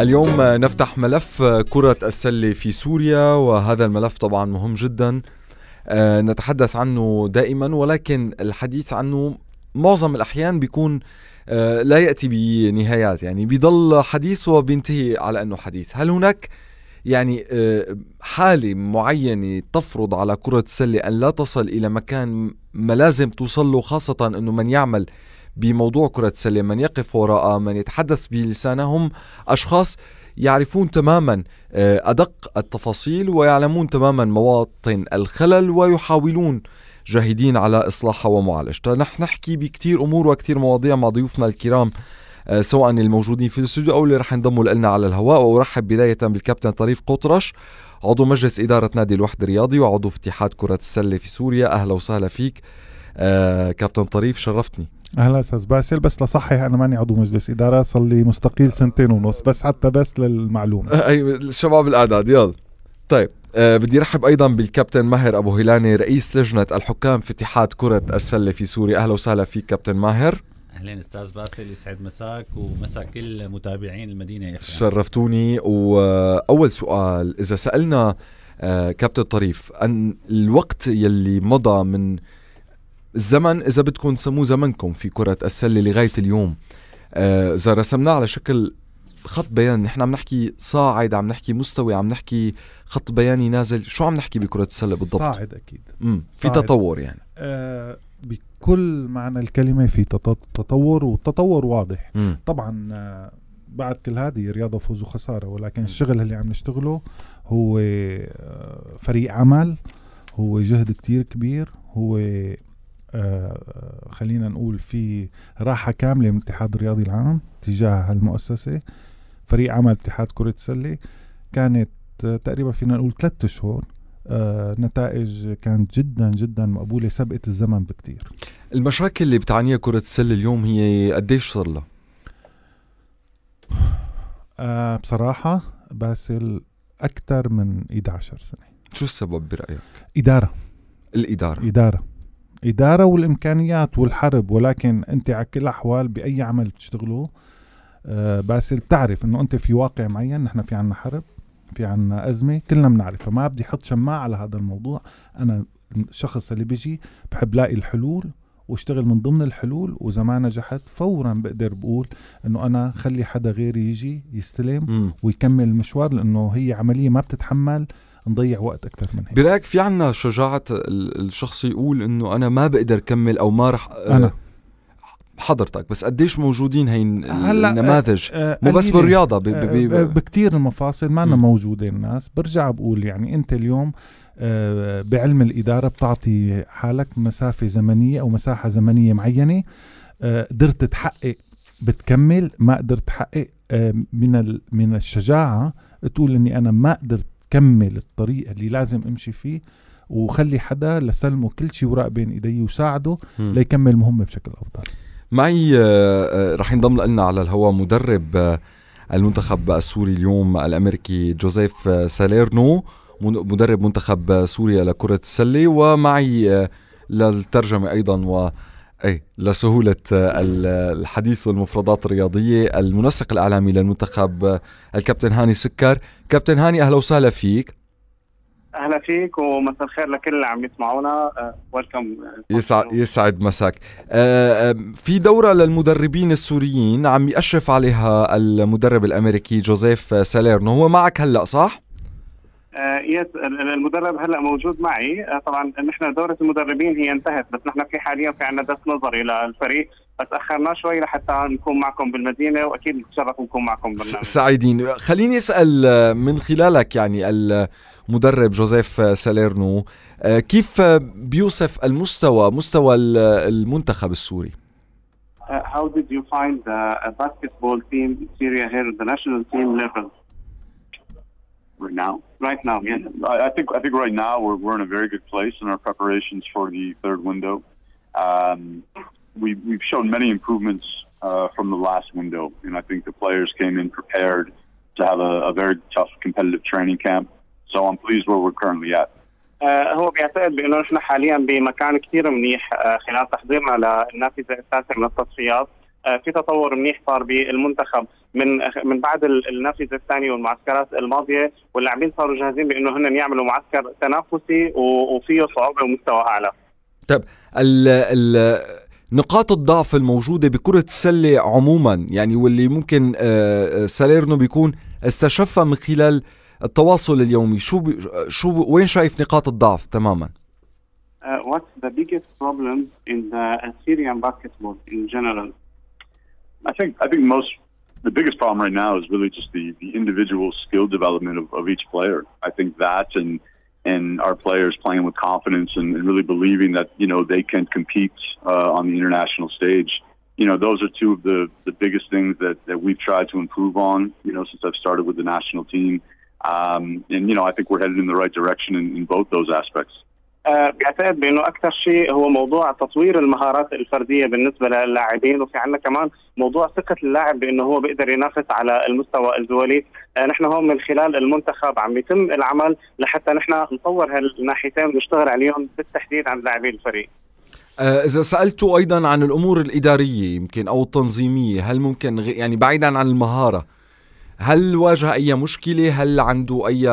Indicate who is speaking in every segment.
Speaker 1: اليوم نفتح ملف كرة السلة في سوريا وهذا الملف طبعا مهم جدا آه، نتحدث عنه دائما ولكن الحديث عنه معظم الأحيان بيكون آه، لا يأتي بنهايات يعني بيضل حديث وبينتهي على أنه حديث هل هناك يعني آه، حالة معينة تفرض على كرة السلة أن لا تصل إلى مكان ما لازم توصل له خاصة أنه من يعمل بموضوع كرة السلة من يقف وراء من يتحدث بلسانهم أشخاص يعرفون تماما آه، أدق التفاصيل ويعلمون تماما مواطن الخلل ويحاولون جاهدين على إصلاحها ومعالجتها نحن نحكي بكتير أمور وكتير مواضيع مع ضيوفنا الكرام آه، سواء الموجودين في الاستوديو أو اللي رح ينضموا لنا على الهواء وأرحب بداية بالكابتن طريف قطرش عضو مجلس إدارة نادي الوحدة الرياضي وعضو في اتحاد كرة السلة في سوريا أهلا وسهلا فيك آه كابتن طريف
Speaker 2: شرفتني اهلا استاذ باسل بس لصحح انا ماني عضو مجلس اداره صار لي مستقيل سنتين ونص بس حتى بس للمعلومه
Speaker 1: أه، اي الشباب الاعداد يلا طيب أه بدي رحب ايضا بالكابتن ماهر ابو هلاني رئيس لجنه الحكام في اتحاد كره السله في سوريا اهلا وسهلا فيك كابتن ماهر
Speaker 3: اهلين استاذ باسل يسعد مساك ومسا كل متابعين المدينه يا
Speaker 1: شرفتوني واول سؤال اذا سالنا أه، كابتن طريف ان الوقت يلي مضى من الزمن اذا بدكم تسموه زمنكم في كره السله لغايه اليوم آه، اذا رسمناه على شكل خط بيان نحن عم نحكي صاعد عم نحكي مستوي عم نحكي خط بياني نازل شو عم نحكي بكره السله بالضبط صاعد
Speaker 2: اكيد امم في تطور يعني آه بكل معنى الكلمه في تطور والتطور واضح مم. طبعا آه بعد كل هذه رياضه فوز وخساره ولكن الشغل اللي عم نشتغله هو آه، فريق عمل هو جهد كتير كبير هو آه، خلينا نقول في راحه كامله من الاتحاد الرياضي العام تجاه هالمؤسسه فريق عمل اتحاد كره السله كانت آه، تقريبا فينا نقول ثلاثة آه، شهور نتائج كانت جدا جدا مقبوله سبقت الزمن بكثير
Speaker 1: المشاكل اللي بتعانيها كره السله اليوم هي قديش صار
Speaker 2: لها بصراحه باسل اكثر من 11 سنه شو السبب برايك اداره الاداره اداره إدارة والإمكانيات والحرب ولكن أنت على كل الأحوال بأي عمل بتشتغله آه، باسل بتعرف أنه أنت في واقع معين نحن في عنا حرب في عنا أزمة كلنا بنعرف فما بدي أحط شماعة على هذا الموضوع أنا الشخص اللي بيجي بحب لاقي الحلول واشتغل من ضمن الحلول واذا ما نجحت فورا بقدر بقول انه انا خلي حدا غيري يجي يستلم م. ويكمل المشوار لانه هي عمليه ما بتتحمل نضيع وقت اكثر من
Speaker 1: هيك برايك في عنا شجاعه الشخص يقول انه انا ما بقدر كمل او ما رح آه، انا حضرتك بس قديش موجودين هي النماذج آه، آه، مو بس بالرياضه
Speaker 2: بكثير المفاصل ما موجوده الناس برجع بقول يعني انت اليوم بعلم الاداره بتعطي حالك مسافه زمنيه او مساحه زمنيه معينه قدرت تحقق بتكمل ما قدرت تحقق من من الشجاعه تقول اني انا ما قدرت كمل الطريق اللي لازم امشي فيه وخلي حدا لسلمه كل شيء وراء بين ايدي وساعده ليكمل مهمه بشكل افضل
Speaker 1: معي آه، آه، رح ينضم لنا على الهواء مدرب آه، المنتخب السوري اليوم الامريكي جوزيف ساليرنو مدرب منتخب سوريا لكره السله ومعي للترجمه ايضا و اي لسهوله الحديث والمفردات الرياضيه المنسق الاعلامي للمنتخب الكابتن هاني سكر كابتن هاني اهلا وسهلا فيك
Speaker 4: اهلا فيك ومساء الخير لكل اللي عم يسمعونا ويلكم
Speaker 1: يسعد يسعد مساك آه، آه، في دوره للمدربين السوريين عم يأشرف عليها المدرب الامريكي جوزيف ساليرنو هو معك هلا صح
Speaker 4: آه، المدرب هلا موجود معي آه، طبعا نحن دوره المدربين هي انتهت بس نحن في حاليا في عندنا دس نظري للفريق تاخرنا شوي لحتى نكون معكم بالمدينه واكيد نتشرف نكون معكم بالمدينة.
Speaker 1: سعيدين خليني اسال آه، من خلالك يعني المدرب جوزيف ساليرنو كيف بيوصف المستوى مستوى المنتخب السوري؟
Speaker 5: uh,
Speaker 4: How did you find the uh, basketball team Syria here, the national team level? right now? Right now, yeah. I, think I think right now
Speaker 6: we're we're in a very good place in our preparations for the third window. Um, we we've shown many improvements uh, from the last window, and I think the players came in prepared to have a, a very tough competitive training camp. So I'm pleased where we're currently at.
Speaker 4: Uh, هو بيعتقد بانه نحن حاليا بمكان كثير منيح خلال تحضيرنا للنافذه الثالثه من التصفيات آه، في تطور منيح صار بالمنتخب من من بعد النافذه الثانيه والمعسكرات الماضيه واللاعبين صاروا جاهزين بانه هن يعملوا معسكر تنافسي وفيه صعوبه ومستوى اعلى.
Speaker 1: طيب ال ال نقاط الضعف الموجوده بكره السله عموما يعني واللي ممكن آه، آه، ساليرنو بيكون استشفها من خلال التواصل اليومي شو شو وين شايف نقاط الضعف تماما
Speaker 4: uh, what's the biggest problem in the basketball in general I think I think most the biggest problem right now is really
Speaker 6: just the, the individual skill development of, of each player. I think that and and our players playing with confidence and, and really believing that you know they can compete uh, on the international stage. You know, those are two of the the biggest things that that we've tried to improve on. You know, since I've started with the national team, um, and you know I think we're headed in the right direction in, in both those aspects.
Speaker 4: آه، بعتقد بانه اكثر شيء هو موضوع تطوير المهارات الفرديه بالنسبه للاعبين وفي عندنا كمان موضوع ثقه اللاعب بانه هو بيقدر ينافس على المستوى الدولي آه، نحن هون من خلال المنتخب عم يتم العمل لحتى نحن نطور هالناحيتين ونشتغل عليهم بالتحديد عند لاعبي الفريق
Speaker 1: آه، إذا سألت أيضا عن الأمور الإدارية يمكن أو التنظيمية هل ممكن يعني بعيدا عن المهارة هل واجه أي مشكلة هل عنده أي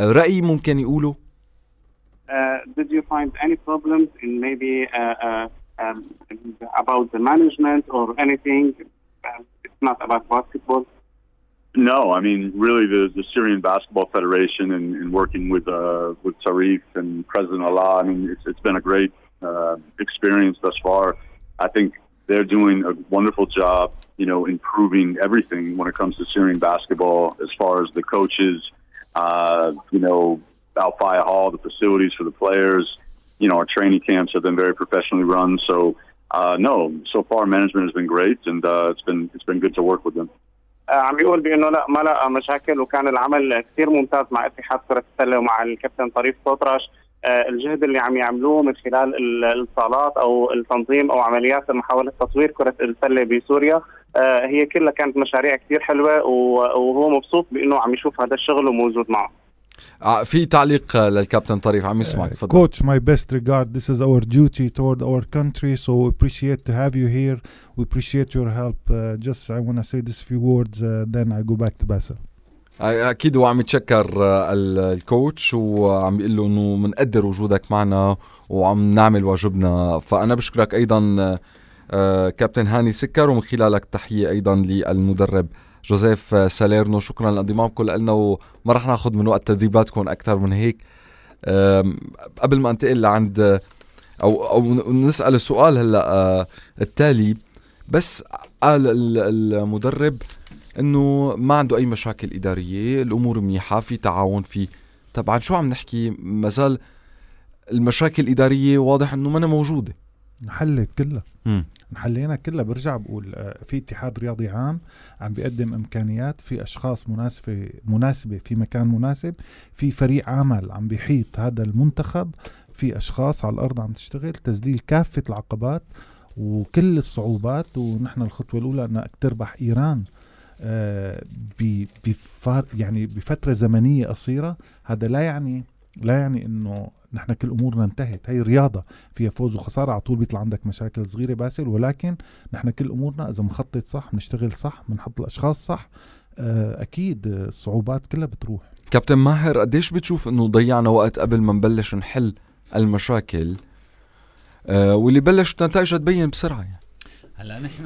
Speaker 1: رأي ممكن يقوله
Speaker 4: Uh, did you find any problems in maybe uh, uh, um, about the management or anything? it's not about basketball.
Speaker 6: No, I mean really the, the Syrian Basketball Federation and, and working with uh, with Tarif and President Allah. I mean it's, it's been a great uh, experience thus far. I think they're doing a wonderful job, you know, improving everything when it comes to Syrian basketball as far as the coaches, uh, you know, Alfaya Hall, the facilities for the players. You know, our training camps have been very professionally run. So, uh, no, so far management has been great, and uh, it's been it's been good to work with them.
Speaker 4: عم يقول بانه لا ما لقى مشاكل وكان العمل كثير ممتاز مع اتحاد كره السله ومع الكابتن طريف سطرش الجهد اللي عم يعملوه من خلال الصالات او التنظيم او عمليات محاوله تطوير كره السله بسوريا هي كلها كانت مشاريع كثير حلوه وهو مبسوط بانه عم يشوف هذا الشغل وموجود معه.
Speaker 1: آه، في تعليق آه، للكابتن طريف عم يسمعك uh, تفضل
Speaker 2: كوتش ماي بيست ريجارد ذيس از اور ديوتي تورد اور كونتري سو ابريشيت تو هاف يو هير وي ابريشيت يور هيلب جاست اي ونا سي ذيس فيو ووردز ذن اي جو باك تو باسل
Speaker 1: اكيد هو عم يتشكر آه، الكوتش وعم يقول له انه بنقدر وجودك معنا وعم نعمل واجبنا فانا بشكرك ايضا كابتن هاني سكر ومن خلالك تحيه ايضا للمدرب جوزيف ساليرنو شكرا لانضمامكم لنا وما رح ناخذ من وقت تدريباتكم اكثر من هيك قبل ما انتقل لعند او او نسال السؤال هلا آه، التالي بس قال المدرب انه ما عنده اي مشاكل اداريه الامور منيحه في تعاون في طبعا شو عم نحكي مازال
Speaker 2: المشاكل الاداريه واضح
Speaker 1: انه ما موجوده
Speaker 2: انحلت كلها انحلينا كلها برجع بقول آه، في اتحاد رياضي عام عم بيقدم امكانيات في اشخاص مناسبه مناسبه في مكان مناسب في فريق عمل عم بيحيط هذا المنتخب في اشخاص على الارض عم تشتغل تسليل كافه العقبات وكل الصعوبات ونحن الخطوه الاولى انك تربح ايران آه، بفار يعني بفتره زمنيه قصيره هذا لا يعني لا يعني انه نحن كل امورنا انتهت هي رياضه فيها فوز وخساره على طول بيطلع عندك مشاكل صغيره باسل ولكن نحن كل امورنا اذا مخطط صح بنشتغل صح بنحط الاشخاص صح آه، اكيد الصعوبات كلها بتروح
Speaker 1: كابتن ماهر قديش بتشوف انه ضيعنا وقت قبل ما نبلش نحل المشاكل أه واللي بلشت نتائجها تبين بسرعه
Speaker 3: يعني. هلا نحن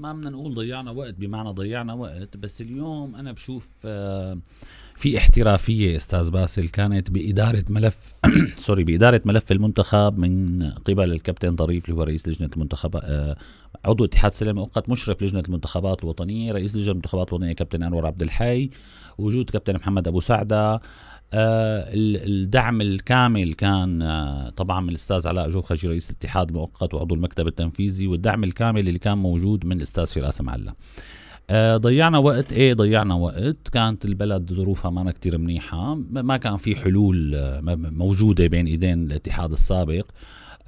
Speaker 3: ما بدنا نقول ضيعنا وقت بمعنى ضيعنا وقت بس اليوم انا بشوف أه في احترافيه استاذ باسل كانت باداره ملف سوري باداره ملف المنتخب من قبل الكابتن ظريف اللي هو رئيس لجنه المنتخبات آه، عضو اتحاد سلام مؤقت مشرف لجنه المنتخبات الوطنيه رئيس لجنه المنتخبات الوطنيه كابتن انور عبد الحي وجود كابتن محمد ابو سعده آه، الدعم الكامل كان آه، طبعا من الاستاذ علاء جوخجي رئيس الاتحاد المؤقت وعضو المكتب التنفيذي والدعم الكامل اللي كان موجود من الاستاذ فراس معلا آه، ضيعنا وقت ايه ضيعنا وقت كانت البلد ظروفها ما كتير منيحة ما كان في حلول آه، موجودة بين ايدين الاتحاد السابق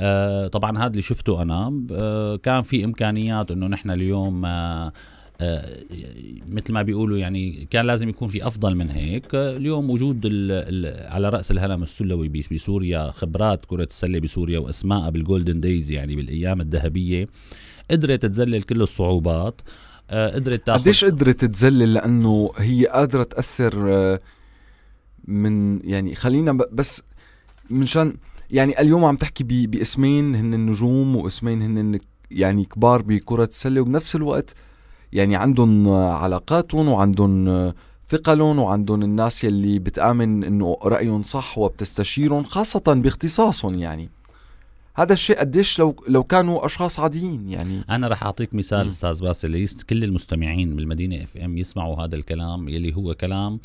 Speaker 3: آه، طبعا هذا اللي شفته انا كان في امكانيات انه نحن اليوم مثل ما بيقولوا يعني كان لازم يكون في افضل من هيك اليوم وجود الـ الـ على راس الهلم السلوي بسوريا خبرات كره السله بسوريا واسمائها بالجولدن دايز يعني بالايام الذهبيه قدرت تذلل كل الصعوبات آه، قدرت تاخذ قديش قدرت تذلل
Speaker 1: لانه هي قادره تاثر آه، من يعني خلينا بس منشان يعني اليوم عم تحكي باسمين هن النجوم واسمين هن يعني كبار بكره السله وبنفس الوقت يعني عندهم علاقاتهم وعندهم ثقلهم وعندهم الناس يلي بتآمن انه رأيهم صح وبتستشيرهم خاصة باختصاصهم يعني هذا الشيء قديش لو لو كانوا اشخاص
Speaker 3: عاديين يعني انا رح اعطيك مثال م. استاذ باسل كل المستمعين بالمدينه اف ام يسمعوا هذا الكلام يلي هو كلام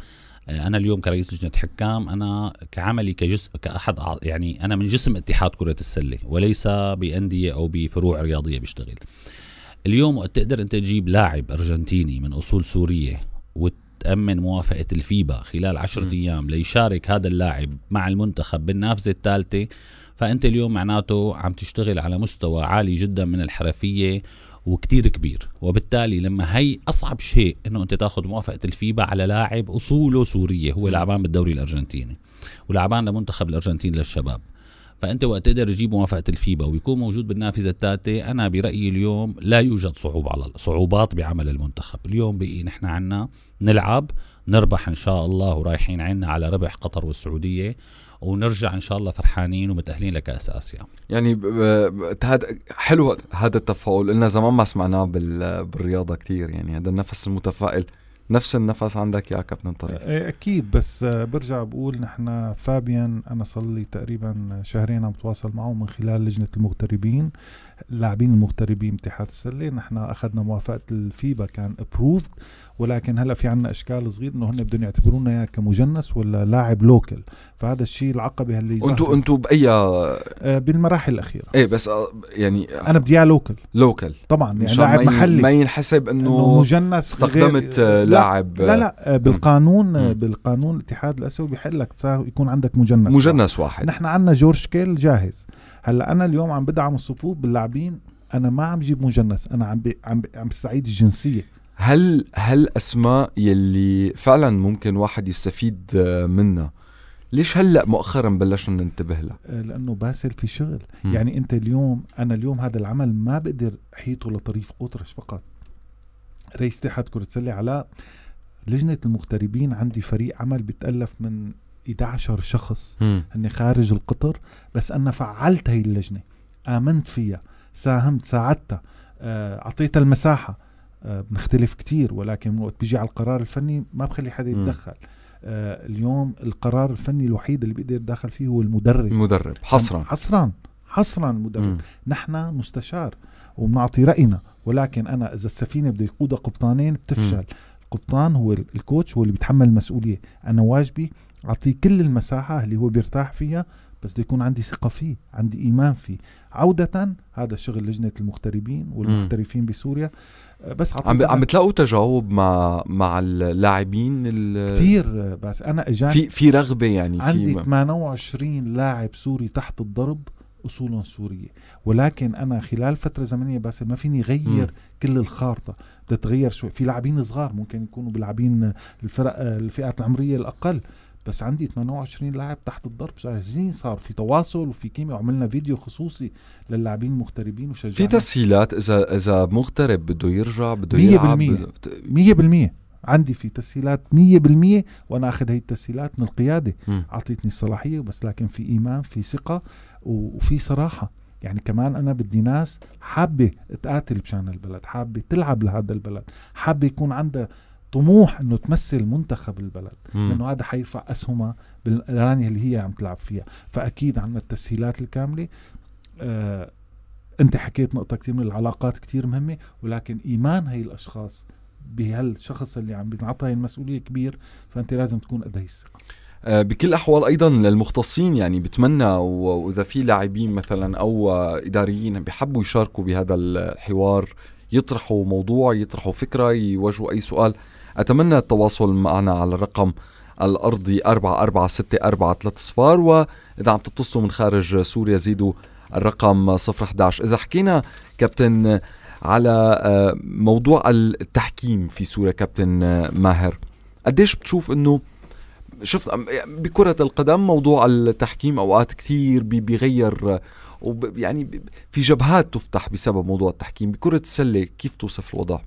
Speaker 3: آه، انا اليوم كرئيس لجنه حكام انا كعملي كجزء كاحد يعني انا من جسم اتحاد كره السله وليس بانديه او بفروع رياضيه بشتغل اليوم وقت تقدر انت تجيب لاعب ارجنتيني من اصول سوريه وتامن موافقه الفيبا خلال 10 ايام ليشارك هذا اللاعب مع المنتخب بالنافذه الثالثه فأنت اليوم معناته عم تشتغل على مستوى عالي جدا من الحرفية وكتير كبير وبالتالي لما هي أصعب شيء أنه أنت تاخذ موافقة الفيبا على لاعب أصوله سورية هو لعبان بالدوري الأرجنتيني ولعبان لمنتخب الأرجنتين للشباب فانت وقت تقدر تجيب موافقه الفيبا ويكون موجود بالنافذه الثالثه انا برايي اليوم لا يوجد صعوبه على صعوبات بعمل المنتخب اليوم بقي نحن عنا نلعب نربح ان شاء الله ورايحين عنا على ربح قطر والسعوديه ونرجع ان شاء الله فرحانين ومتاهلين لكاس اسيا
Speaker 1: يعني هذا حلو هذا التفاؤل قلنا زمان ما سمعناه بالرياضه كثير يعني هذا النفس المتفائل نفس النفس عندك يا كابتن طارق
Speaker 2: إيه، اكيد بس آه، برجع بقول نحن فابيان انا صار لي تقريبا شهرين عم بتواصل معه من خلال لجنه المغتربين اللاعبين المغتربين باتحاد السله نحن اخذنا موافقه الفيبا كان ابروفد ولكن هلا في عنا اشكال صغير انه هن بدهم يعتبرونا اياه كمجنس ولا لاعب لوكل فهذا الشيء العقبه اللي انتوا
Speaker 1: انتوا باي آه،
Speaker 2: بالمراحل الاخيره
Speaker 1: ايه بس آه، يعني انا بدي
Speaker 2: اياه لوكل لوكل طبعا يعني لاعب محلي ما ينحسب انه مجنس استخدمت آه، لاعب لا لا بالقانون مم. بالقانون الاتحاد الاسيوي بحل لك يكون عندك مجنس مجنس واحد نحن عندنا جورج كيل جاهز هلا انا اليوم عم بدعم الصفوف باللاعبين انا ما عم جيب مجنس انا عم بي عم, بي عم بستعيد الجنسيه هل هل اسماء
Speaker 1: يلي فعلا ممكن واحد يستفيد آه، منها ليش هلا مؤخرا بلشنا ننتبه لها؟
Speaker 2: آه، لانه باسل في شغل، م. يعني انت اليوم انا اليوم هذا العمل ما بقدر حيطه لطريف قطرش فقط. رئيس اتحاد كرة سلة علاء لجنة المغتربين عندي فريق عمل بيتألف من 11 شخص هن خارج القطر بس انا فعلت هي اللجنة آمنت فيها ساهمت ساعدتها آه، أعطيتها المساحة آه، بنختلف كتير ولكن وقت بيجي على القرار الفني ما بخلي حدا يتدخل آه، اليوم القرار الفني الوحيد اللي بيقدر يتدخل فيه هو المدرب المدرب حصرا حصرا حصرا المدرب نحن مستشار وبنعطي راينا ولكن انا اذا السفينه بده يقودها قبطانين بتفشل م. القبطان هو الكوتش هو اللي بيتحمل المسؤوليه انا واجبي اعطيه كل المساحه اللي هو بيرتاح فيها بس بده يكون عندي ثقه فيه عندي ايمان فيه عوده هذا شغل لجنه المغتربين والمحترفين بسوريا بس عم عم
Speaker 1: بتلاقوا تجاوب مع مع اللاعبين كثير بس انا اجاني في في رغبه يعني عندي
Speaker 2: 28 لاعب سوري تحت الضرب اصولهم سوريه ولكن انا خلال فتره زمنيه بس ما فيني غير م. كل الخارطه بدها تغير شوي في لاعبين صغار ممكن يكونوا بلاعبين الفرق الفئات العمريه الاقل بس عندي 28 لاعب تحت الضرب جاهزين صار في تواصل وفي كيمياء وعملنا فيديو خصوصي للاعبين المغتربين وشجعنا في
Speaker 1: تسهيلات اذا اذا مغترب بده يرجع بده يلعب
Speaker 2: 100% 100% عندي في تسهيلات 100% وانا اخذ هي التسهيلات من القياده اعطيتني الصلاحيه بس لكن في ايمان في ثقه وفي صراحه يعني كمان انا بدي ناس حابه تقاتل مشان البلد حابه تلعب لهذا البلد حابه يكون عندها طموح انه تمثل منتخب البلد لانه هذا حيرفع اسهمها بالاراني اللي هي عم تلعب فيها فاكيد عندنا التسهيلات الكامله آه انت حكيت نقطه كثير من العلاقات كثير مهمه ولكن ايمان هي الاشخاص بهالشخص اللي عم بينعطى هي المسؤوليه كبير فانت لازم تكون قد هي الثقه
Speaker 1: بكل الاحوال ايضا للمختصين يعني بتمنى واذا في لاعبين مثلا او اداريين بحبوا يشاركوا بهذا الحوار يطرحوا موضوع يطرحوا فكره يواجهوا اي سؤال أتمنى التواصل معنا على الرقم الأرضي صفار وإذا عم تتصلوا من خارج سوريا زيدوا الرقم 011 إذا حكينا كابتن على آه، موضوع التحكيم في سوريا كابتن آه، ماهر قديش بتشوف انه شفت بكرة القدم موضوع التحكيم اوقات كثير بيغير وب يعني في جبهات تفتح بسبب موضوع التحكيم بكرة السلة كيف توصف الوضع؟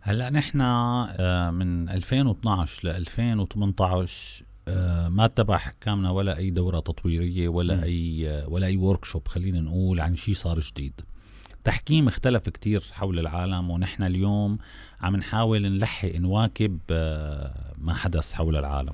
Speaker 3: هلا نحن آه، من 2012 ل 2018 آه، ما تبع حكامنا ولا اي دوره تطويريه ولا م. اي آه، ولا اي ورك شوب خلينا نقول عن شيء صار جديد التحكيم اختلف كتير حول العالم ونحن اليوم عم نحاول نلحق نواكب ما حدث حول العالم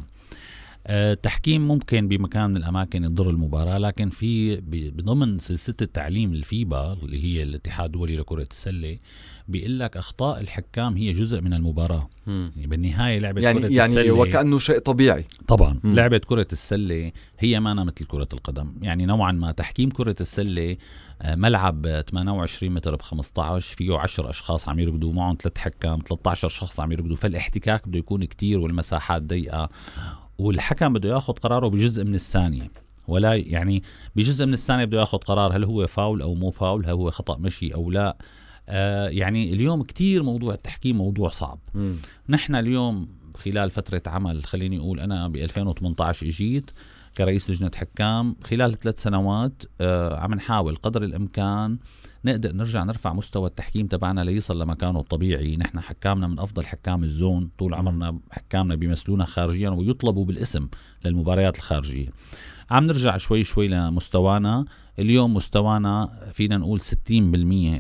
Speaker 3: التحكيم ممكن بمكان من الاماكن يضر المباراه لكن في بضمن سلسله التعليم الفيبا اللي هي الاتحاد الدولي لكره السله بيقول لك اخطاء الحكام هي جزء من المباراه مم. يعني بالنهايه لعبه يعني كره يعني السله وكانه شيء طبيعي طبعا مم. لعبه كره السله هي ما أنا مثل كره القدم يعني نوعا ما تحكيم كره السله آه، ملعب 28 متر ب 15 فيه 10 اشخاص عم يركضوا معهم ثلاث حكام 13 شخص عم يركضوا فالاحتكاك بده يكون كتير والمساحات ضيقه والحكم بده ياخذ قراره بجزء من الثانيه ولا يعني بجزء من الثانيه بده ياخذ قرار هل هو فاول او مو فاول هل هو خطا مشي او لا آه يعني اليوم كتير موضوع التحكيم موضوع صعب م. نحن اليوم خلال فترة عمل خليني أقول أنا ب 2018 إجيت كرئيس لجنة حكام خلال ثلاث سنوات آه عم نحاول قدر الإمكان نقدر نرجع نرفع مستوى التحكيم تبعنا ليصل لمكانه الطبيعي نحن حكامنا من أفضل حكام الزون طول عمرنا حكامنا بيمثلونا خارجيا ويطلبوا بالاسم للمباريات الخارجية عم نرجع شوي شوي لمستوانا اليوم مستوانا فينا نقول 60%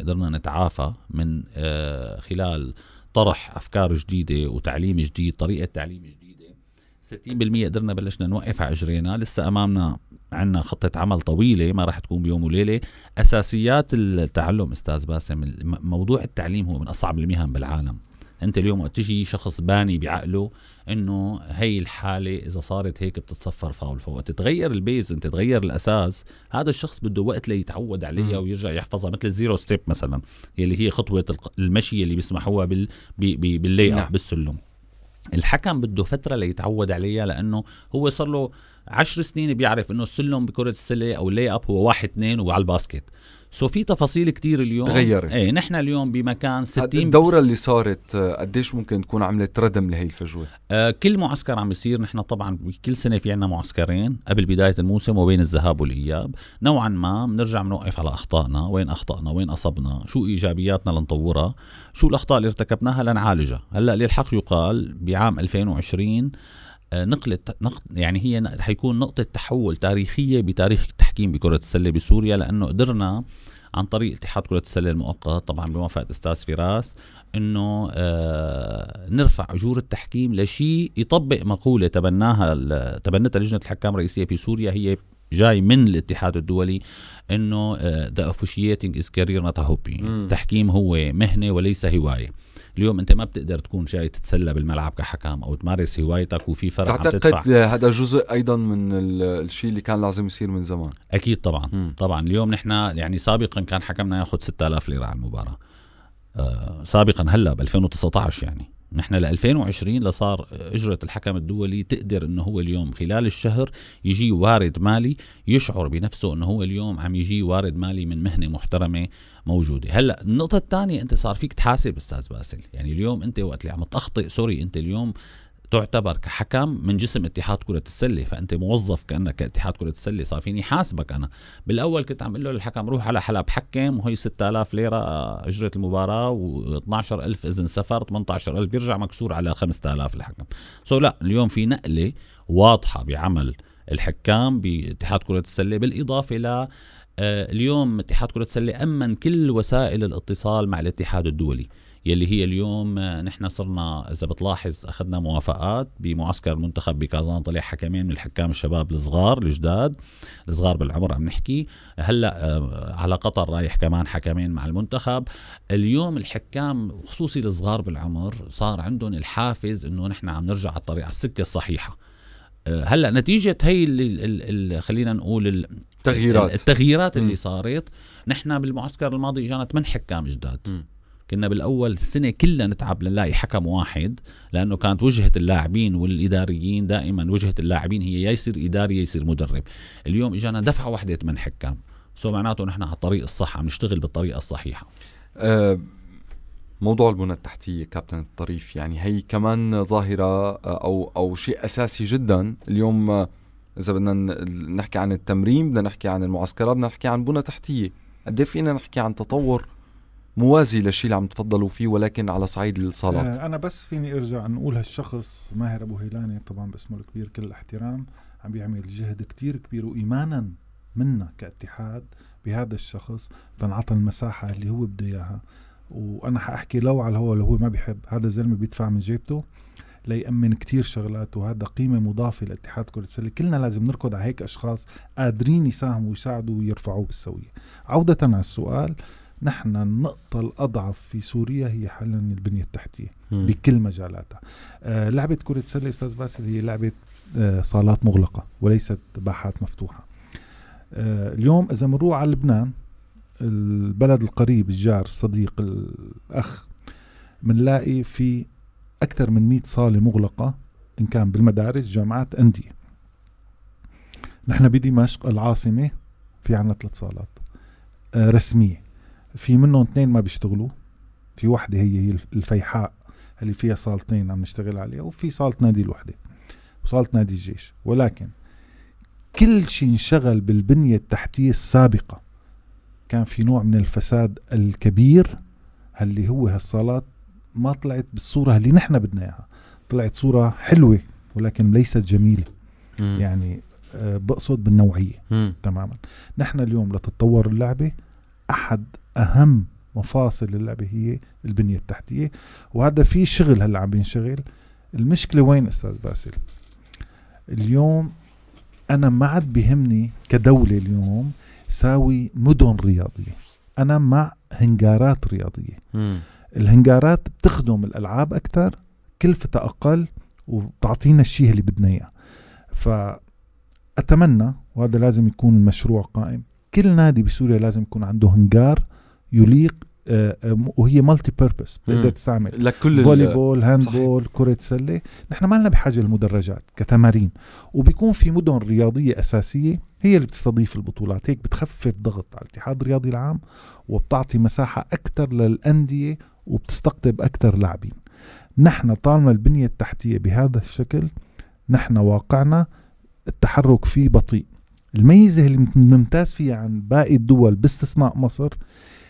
Speaker 3: قدرنا نتعافى من آه، خلال طرح افكار جديده وتعليم جديد طريقه تعليم جديده 60% قدرنا بلشنا نوقف على اجرينا لسه امامنا عندنا خطة عمل طويلة ما راح تكون بيوم وليلة أساسيات التعلم أستاذ باسم موضوع التعليم هو من أصعب المهن بالعالم أنت اليوم وقت تجي شخص باني بعقله انه هي الحاله اذا صارت هيك بتتصفر فاول فوقت تتغير البيز انت تغير الاساس هذا الشخص بده وقت ليتعود عليها ويرجع يحفظها مثل الزيرو ستيب مثلا يلي هي خطوه المشي اللي بيسمحوها بال بي باللي نعم. بالسلم الحكم بده فترة ليتعود عليها لأنه هو صار له عشر سنين بيعرف أنه السلم بكرة السلة أو اللي أب هو واحد اثنين وعلى الباسكت سو في تفاصيل كتير اليوم تغيرت ايه نحن اليوم بمكان 60 الدوره اللي صارت آه، قديش ممكن تكون عملت ردم لهي الفجوه؟ آه كل معسكر عم يصير نحن طبعا كل سنه في عنا معسكرين قبل بدايه الموسم وبين الذهاب والاياب، نوعا ما بنرجع بنوقف على اخطائنا، وين اخطانا؟ وين اصبنا، شو ايجابياتنا لنطورها، شو الاخطاء اللي ارتكبناها لنعالجها، هلا للحق يقال بعام 2020 آه، نقلت يعني هي حيكون نقطة تحول تاريخية بتاريخ التحكيم بكرة السلة بسوريا لأنه قدرنا عن طريق اتحاد كرة السلة المؤقت طبعا بموافقة أستاذ فراس انه آه نرفع اجور التحكيم لشيء يطبق مقوله تبناها تبنتها لجنه الحكام الرئيسيه في سوريا هي جاي من الاتحاد الدولي انه ذا اوفيشيتنج از كارير نوت التحكيم هو مهنه وليس هوايه اليوم انت ما بتقدر تكون جاي تتسلى بالملعب كحكام او تمارس هوايتك وفي فرق تعتقد هذا جزء ايضا من الشيء اللي كان لازم يصير من زمان اكيد طبعا م. طبعا اليوم نحن يعني سابقا كان حكمنا ياخذ 6000 ليره على المباراه آه سابقا هلا ب 2019 يعني نحن ل 2020 لصار اجره الحكم الدولي تقدر انه هو اليوم خلال الشهر يجي وارد مالي يشعر بنفسه انه هو اليوم عم يجي وارد مالي من مهنه محترمه موجوده، هلا النقطه الثانيه انت صار فيك تحاسب استاذ باسل، يعني اليوم انت وقت اللي عم تخطئ سوري انت اليوم تعتبر كحكم من جسم اتحاد كرة السلة فأنت موظف كأنك اتحاد كرة السلة صار فيني حاسبك أنا بالأول كنت عم له للحكم روح على حلب حكم وهي 6000 ليرة آه، أجرة المباراة و12000 إذن سفر 18000 بيرجع مكسور على 5000 الحكم سو لا اليوم في نقلة واضحة بعمل الحكام باتحاد كرة السلة بالإضافة ل آه، اليوم اتحاد كرة السلة أمن كل وسائل الاتصال مع الاتحاد الدولي يلي هي اليوم نحن صرنا اذا بتلاحظ اخذنا موافقات بمعسكر المنتخب بكازان طلع حكمين من الحكام الشباب الصغار الجداد الصغار بالعمر عم نحكي هلا آه، على قطر رايح كمان حكمين مع المنتخب اليوم الحكام خصوصي الصغار بالعمر صار عندهم الحافز انه نحن عم نرجع على الطريق على السكه الصحيحه آه، هلا نتيجه هي اللي اللي خلينا نقول التغييرات التغييرات اللي صارت نحن بالمعسكر الماضي اجانا ثمان حكام جداد م. كنا بالاول السنه كلها نتعب لنلاقي حكم واحد لانه كانت وجهه اللاعبين والاداريين دائما وجهه اللاعبين هي يا يصير اداري يا يصير مدرب اليوم اجانا دفعه واحده من حكام سو معناته نحن على الطريق الصح عم نشتغل بالطريقه الصحيحه أه موضوع البنى التحتية كابتن الطريف يعني هي كمان
Speaker 1: ظاهرة أه، أو أو شيء أساسي جدا اليوم أه، إذا بدنا نحكي عن التمرين بدنا نحكي عن المعسكرات بدنا نحكي عن بنى تحتية قد إيه فينا نحكي عن تطور موازي للشيء اللي عم تفضلوا فيه ولكن على صعيد الصالات
Speaker 2: آه، انا بس فيني ارجع نقول هالشخص ماهر ابو هيلاني طبعا باسمه الكبير كل الاحترام عم بيعمل جهد كتير كبير وايمانا منا كاتحاد بهذا الشخص تنعطى المساحه اللي هو بده اياها وانا حاحكي لو على الهواء لو هو ما بيحب هذا الزلمه بيدفع من جيبته ليأمن كتير شغلات وهذا قيمة مضافة لاتحاد كرة السلة كلنا لازم نركض على هيك أشخاص قادرين يساهموا ويساعدوا ويرفعوه بالسوية عودة على السؤال نحن النقطة الأضعف في سوريا هي حالا البنية التحتية م. بكل مجالاتها آه لعبة كرة السلة أستاذ باسل هي لعبة آه صالات مغلقة وليست باحات مفتوحة آه اليوم إذا بنروح على لبنان البلد القريب الجار الصديق الأخ بنلاقي في أكثر من 100 صالة مغلقة إن كان بالمدارس جامعات أندية نحن بدمشق العاصمة في عنا ثلاث صالات آه، رسمية في منهم اثنين ما بيشتغلوا في وحده هي هي الفيحاء اللي فيها صالتين عم نشتغل عليها وفي صاله نادي الوحده وصاله نادي الجيش ولكن كل شيء انشغل بالبنيه التحتيه السابقه كان في نوع من الفساد الكبير اللي هو هالصالات ما طلعت بالصوره اللي نحن بدنا اياها طلعت صوره حلوه ولكن ليست جميله مم. يعني آه، بقصد بالنوعيه مم. تماما نحن اليوم لتتطور اللعبه احد اهم مفاصل اللعبه هي البنيه التحتيه وهذا في شغل هلا عم بينشغل المشكله وين استاذ باسل اليوم انا ما عاد بهمني كدوله اليوم ساوي مدن رياضيه انا مع هنجارات رياضيه م. الهنجارات بتخدم الالعاب اكثر كلفتها اقل وبتعطينا الشيء اللي بدنا اياه فاتمنى وهذا لازم يكون المشروع قائم كل نادي بسوريا لازم يكون عنده هنجار يليق آه، آه، وهي مالتي بيربس بتقدر تستعمل لكل فولي بول هاند بول كره سله نحن ما لنا بحاجه للمدرجات كتمارين وبيكون في مدن رياضيه اساسيه هي اللي بتستضيف البطولات هيك بتخفف ضغط على الاتحاد الرياضي العام وبتعطي مساحه اكثر للانديه وبتستقطب اكثر لاعبين نحن طالما البنيه التحتيه بهذا الشكل نحن واقعنا التحرك فيه بطيء الميزه اللي بنمتاز فيها عن باقي الدول باستثناء مصر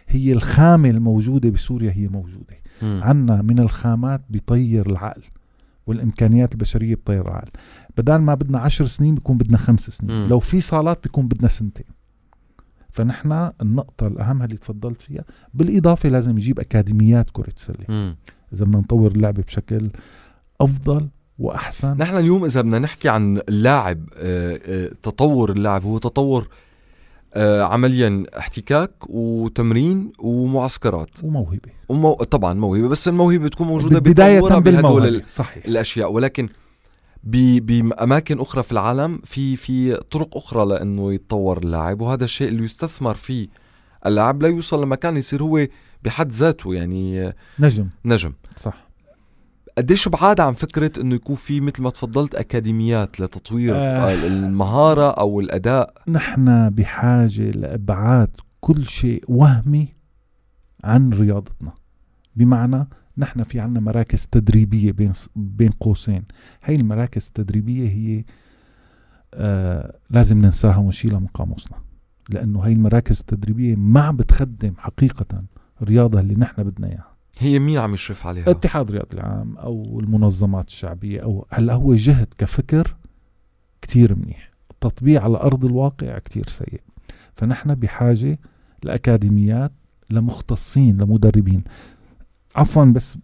Speaker 2: هي الخامة الموجودة بسوريا هي موجودة عنا من الخامات بطير العقل والامكانيات البشريه بطير العقل بدل ما بدنا عشر سنين بيكون بدنا خمس سنين م. لو في صالات بيكون بدنا سنتين فنحن النقطة الأهم اللي تفضلت فيها بالإضافة لازم نجيب أكاديميات كرة سلة إذا بدنا نطور اللعبة بشكل أفضل وأحسن
Speaker 1: نحن اليوم إذا بدنا نحكي عن اللاعب آه، آه، تطور اللاعب هو تطور آه، عمليا احتكاك وتمرين ومعسكرات وموهبه ومو... طبعا موهبه بس الموهبه بتكون موجوده بدايه بهدول ال... صحيح. الاشياء ولكن ب... باماكن اخرى في العالم في في طرق اخرى لانه يتطور اللاعب وهذا الشيء اللي يستثمر فيه اللاعب لا يوصل لمكان يصير هو بحد ذاته يعني نجم نجم صح قديش بعاد عن فكره انه يكون في مثل ما تفضلت اكاديميات لتطوير آه. المهاره او الاداء
Speaker 2: نحن بحاجه لابعاد كل شيء وهمي عن رياضتنا بمعنى نحن في عنا مراكز تدريبيه بين بين قوسين هي المراكز التدريبيه هي آه لازم ننساها ونشيلها من قاموسنا لانه هي المراكز التدريبيه ما عم بتخدم حقيقه الرياضه اللي نحن بدنا اياها
Speaker 1: هي مين عم يشرف عليها؟
Speaker 2: اتحاد الرياضي العام او المنظمات الشعبيه او هلا هو جهد كفكر كتير منيح التطبيع على ارض الواقع كتير سيء فنحن بحاجه لاكاديميات لمختصين لمدربين عفوا بس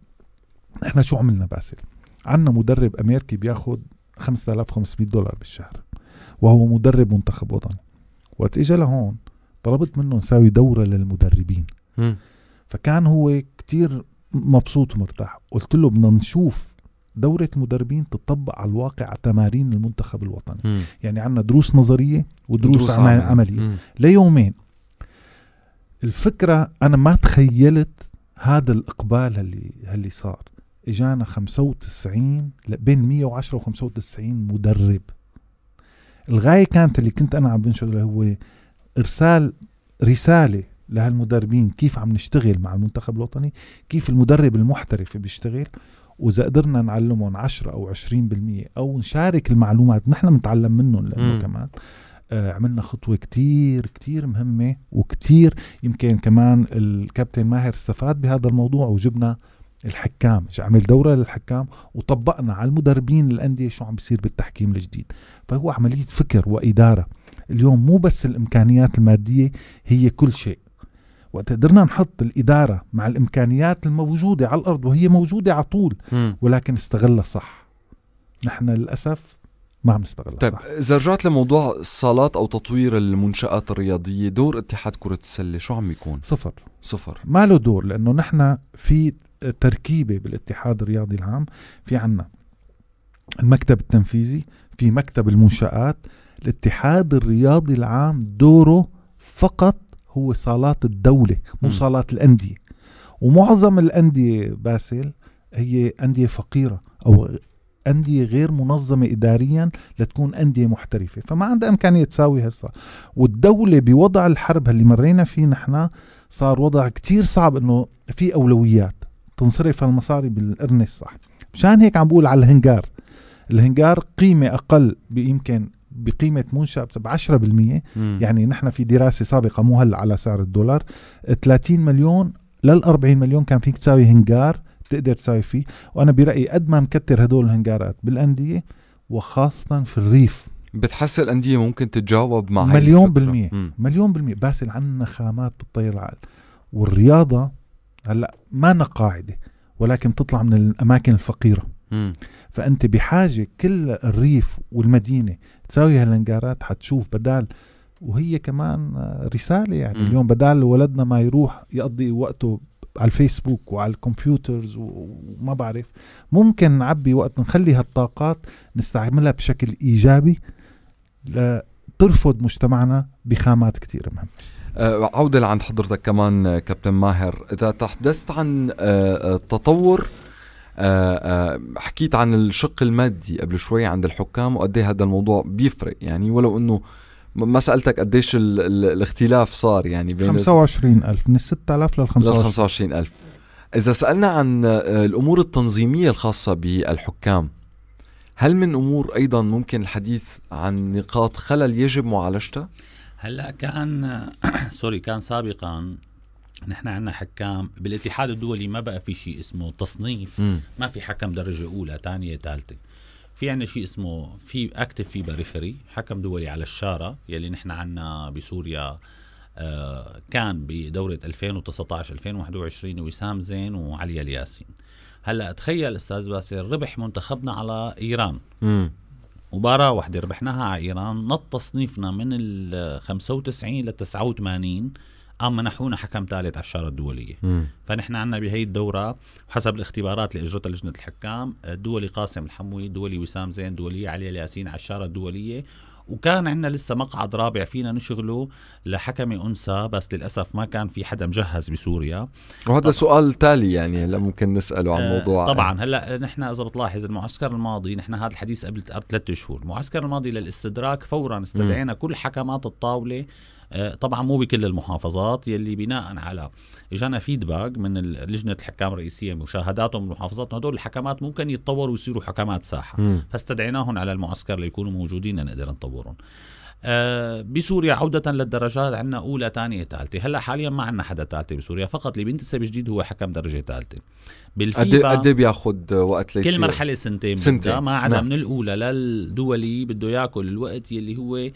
Speaker 2: نحن شو عملنا باسل عندنا مدرب امريكي بياخذ 5500 دولار بالشهر وهو مدرب منتخب وطني وقت اجى لهون طلبت منه نساوي دوره للمدربين فكان هو كتير مبسوط ومرتاح قلت له بدنا نشوف دورة مدربين تطبق على الواقع تمارين المنتخب الوطني م. يعني عنا دروس نظرية ودروس, دروس عملية م. ليومين الفكرة أنا ما تخيلت هذا الإقبال اللي اللي صار إجانا 95 بين 110 و 95 مدرب الغاية كانت اللي كنت أنا عم بنشر هو إرسال رسالة لهالمدربين كيف عم نشتغل مع المنتخب الوطني كيف المدرب المحترف بيشتغل واذا قدرنا نعلمهم 10 او 20% او نشارك المعلومات نحن بنتعلم منهم لانه م. كمان آه عملنا خطوه كتير كتير مهمه وكتير يمكن كمان الكابتن ماهر استفاد بهذا الموضوع وجبنا الحكام عمل دورة للحكام وطبقنا على المدربين الأندية شو عم بيصير بالتحكيم الجديد فهو عملية فكر وإدارة اليوم مو بس الإمكانيات المادية هي كل شيء وقت قدرنا نحط الإدارة مع الإمكانيات الموجودة على الأرض وهي موجودة على طول ولكن استغلها صح نحن للأسف ما عم نستغلها طيب صح.
Speaker 1: إذا رجعت لموضوع الصالات أو تطوير المنشآت الرياضية دور اتحاد كرة السلة شو عم يكون؟ صفر صفر
Speaker 2: ما له دور لأنه نحن في تركيبة بالاتحاد الرياضي العام في عنا المكتب التنفيذي في مكتب المنشآت الاتحاد الرياضي العام دوره فقط هو صالات الدولة مو صالات الأندية ومعظم الأندية باسل هي أندية فقيرة أو أندية غير منظمة إداريا لتكون أندية محترفة فما عندها إمكانية تساوي هسا والدولة بوضع الحرب اللي مرينا فيه نحن صار وضع كتير صعب أنه في أولويات تنصرف المصاري بالقرن الصح مشان هيك عم بقول على الهنجار الهنجار قيمة أقل يمكن بقيمه منشأ ب 10% م. يعني نحن في دراسه سابقه مو هلا على سعر الدولار 30 مليون لل 40 مليون كان فيك تساوي هنجار بتقدر تساوي فيه وانا برايي قد ما مكتر هدول الهنجارات بالانديه وخاصه في الريف بتحس الانديه ممكن تتجاوب مع مليون بالمية مم. مليون بالمية باسل عندنا خامات بتطير العقل والرياضه هلا ما قاعده ولكن بتطلع من الاماكن الفقيره فانت بحاجه كل الريف والمدينه تساوي هالانجارات حتشوف بدال وهي كمان رساله يعني م. اليوم بدال ولدنا ما يروح يقضي وقته على الفيسبوك وعلى الكمبيوترز وما بعرف ممكن نعبي وقت نخلي هالطاقات نستعملها بشكل ايجابي لترفض مجتمعنا بخامات كثير مهمه
Speaker 1: أه، عودة لعند حضرتك كمان كابتن ماهر إذا تحدثت عن أه، تطور آه، آه، حكيت عن الشق المادي قبل شوي عند الحكام وقد إيه هذا الموضوع بيفرق يعني ولو انه ما سالتك قديش ال الاختلاف صار يعني بين
Speaker 2: 25000 من 6000 لل
Speaker 1: 25000 اذا سالنا عن آه، الامور التنظيميه الخاصه بالحكام هل من امور ايضا ممكن الحديث عن نقاط خلل يجب معالجتها؟
Speaker 3: هلا كان سوري كان سابقا نحن عندنا حكام بالاتحاد الدولي ما بقى في شيء اسمه تصنيف م. ما في حكم درجه اولى ثانيه ثالثه في عنا شيء اسمه في اكتف في بريفري حكم دولي على الشاره يلي نحن عنا بسوريا آه كان بدورة 2019 2021 وسام زين وعلي الياسين هلا تخيل استاذ باسل ربح منتخبنا على ايران مم. مباراة واحدة ربحناها على ايران نط تصنيفنا من ال 95 لل 89 أم منحونا حكم ثالث على الشارة الدولية م. فنحن عنا بهي الدورة حسب الاختبارات اللي أجرتها لجنة الحكام الدولي قاسم الحموي دولي وسام زين دولي علي الياسين على الشارة الدولية وكان عندنا لسه مقعد رابع فينا نشغله لحكمة أنثى بس للأسف ما كان في حدا مجهز بسوريا
Speaker 1: وهذا طب... سؤال تالي يعني هلا ممكن نسأله عن آه، موضوع يعني. طبعا
Speaker 3: هلا نحن إذا بتلاحظ المعسكر الماضي نحن هذا الحديث قبل ثلاثة شهور المعسكر الماضي للاستدراك فورا استدعينا م. كل حكمات الطاولة آه، طبعا مو بكل المحافظات يلي بناء على اجانا فيدباك من لجنه الحكام الرئيسيه مشاهداتهم بالمحافظات هدول الحكمات ممكن يتطوروا ويصيروا حكمات ساحه م. فاستدعيناهم على المعسكر ليكونوا موجودين لنقدر نطورهم آه بسوريا عودة للدرجات عندنا أولى ثانية ثالثة هلا حاليا ما عندنا حدا ثالثة بسوريا فقط اللي بينتسب جديد هو حكم درجة ثالثة إيه- بالفيفا قد إيه بياخد وقت ليصير كل مرحلة سنتين سنتين ما عدا نعم. من الأولى للدولي بده ياكل الوقت يلي هو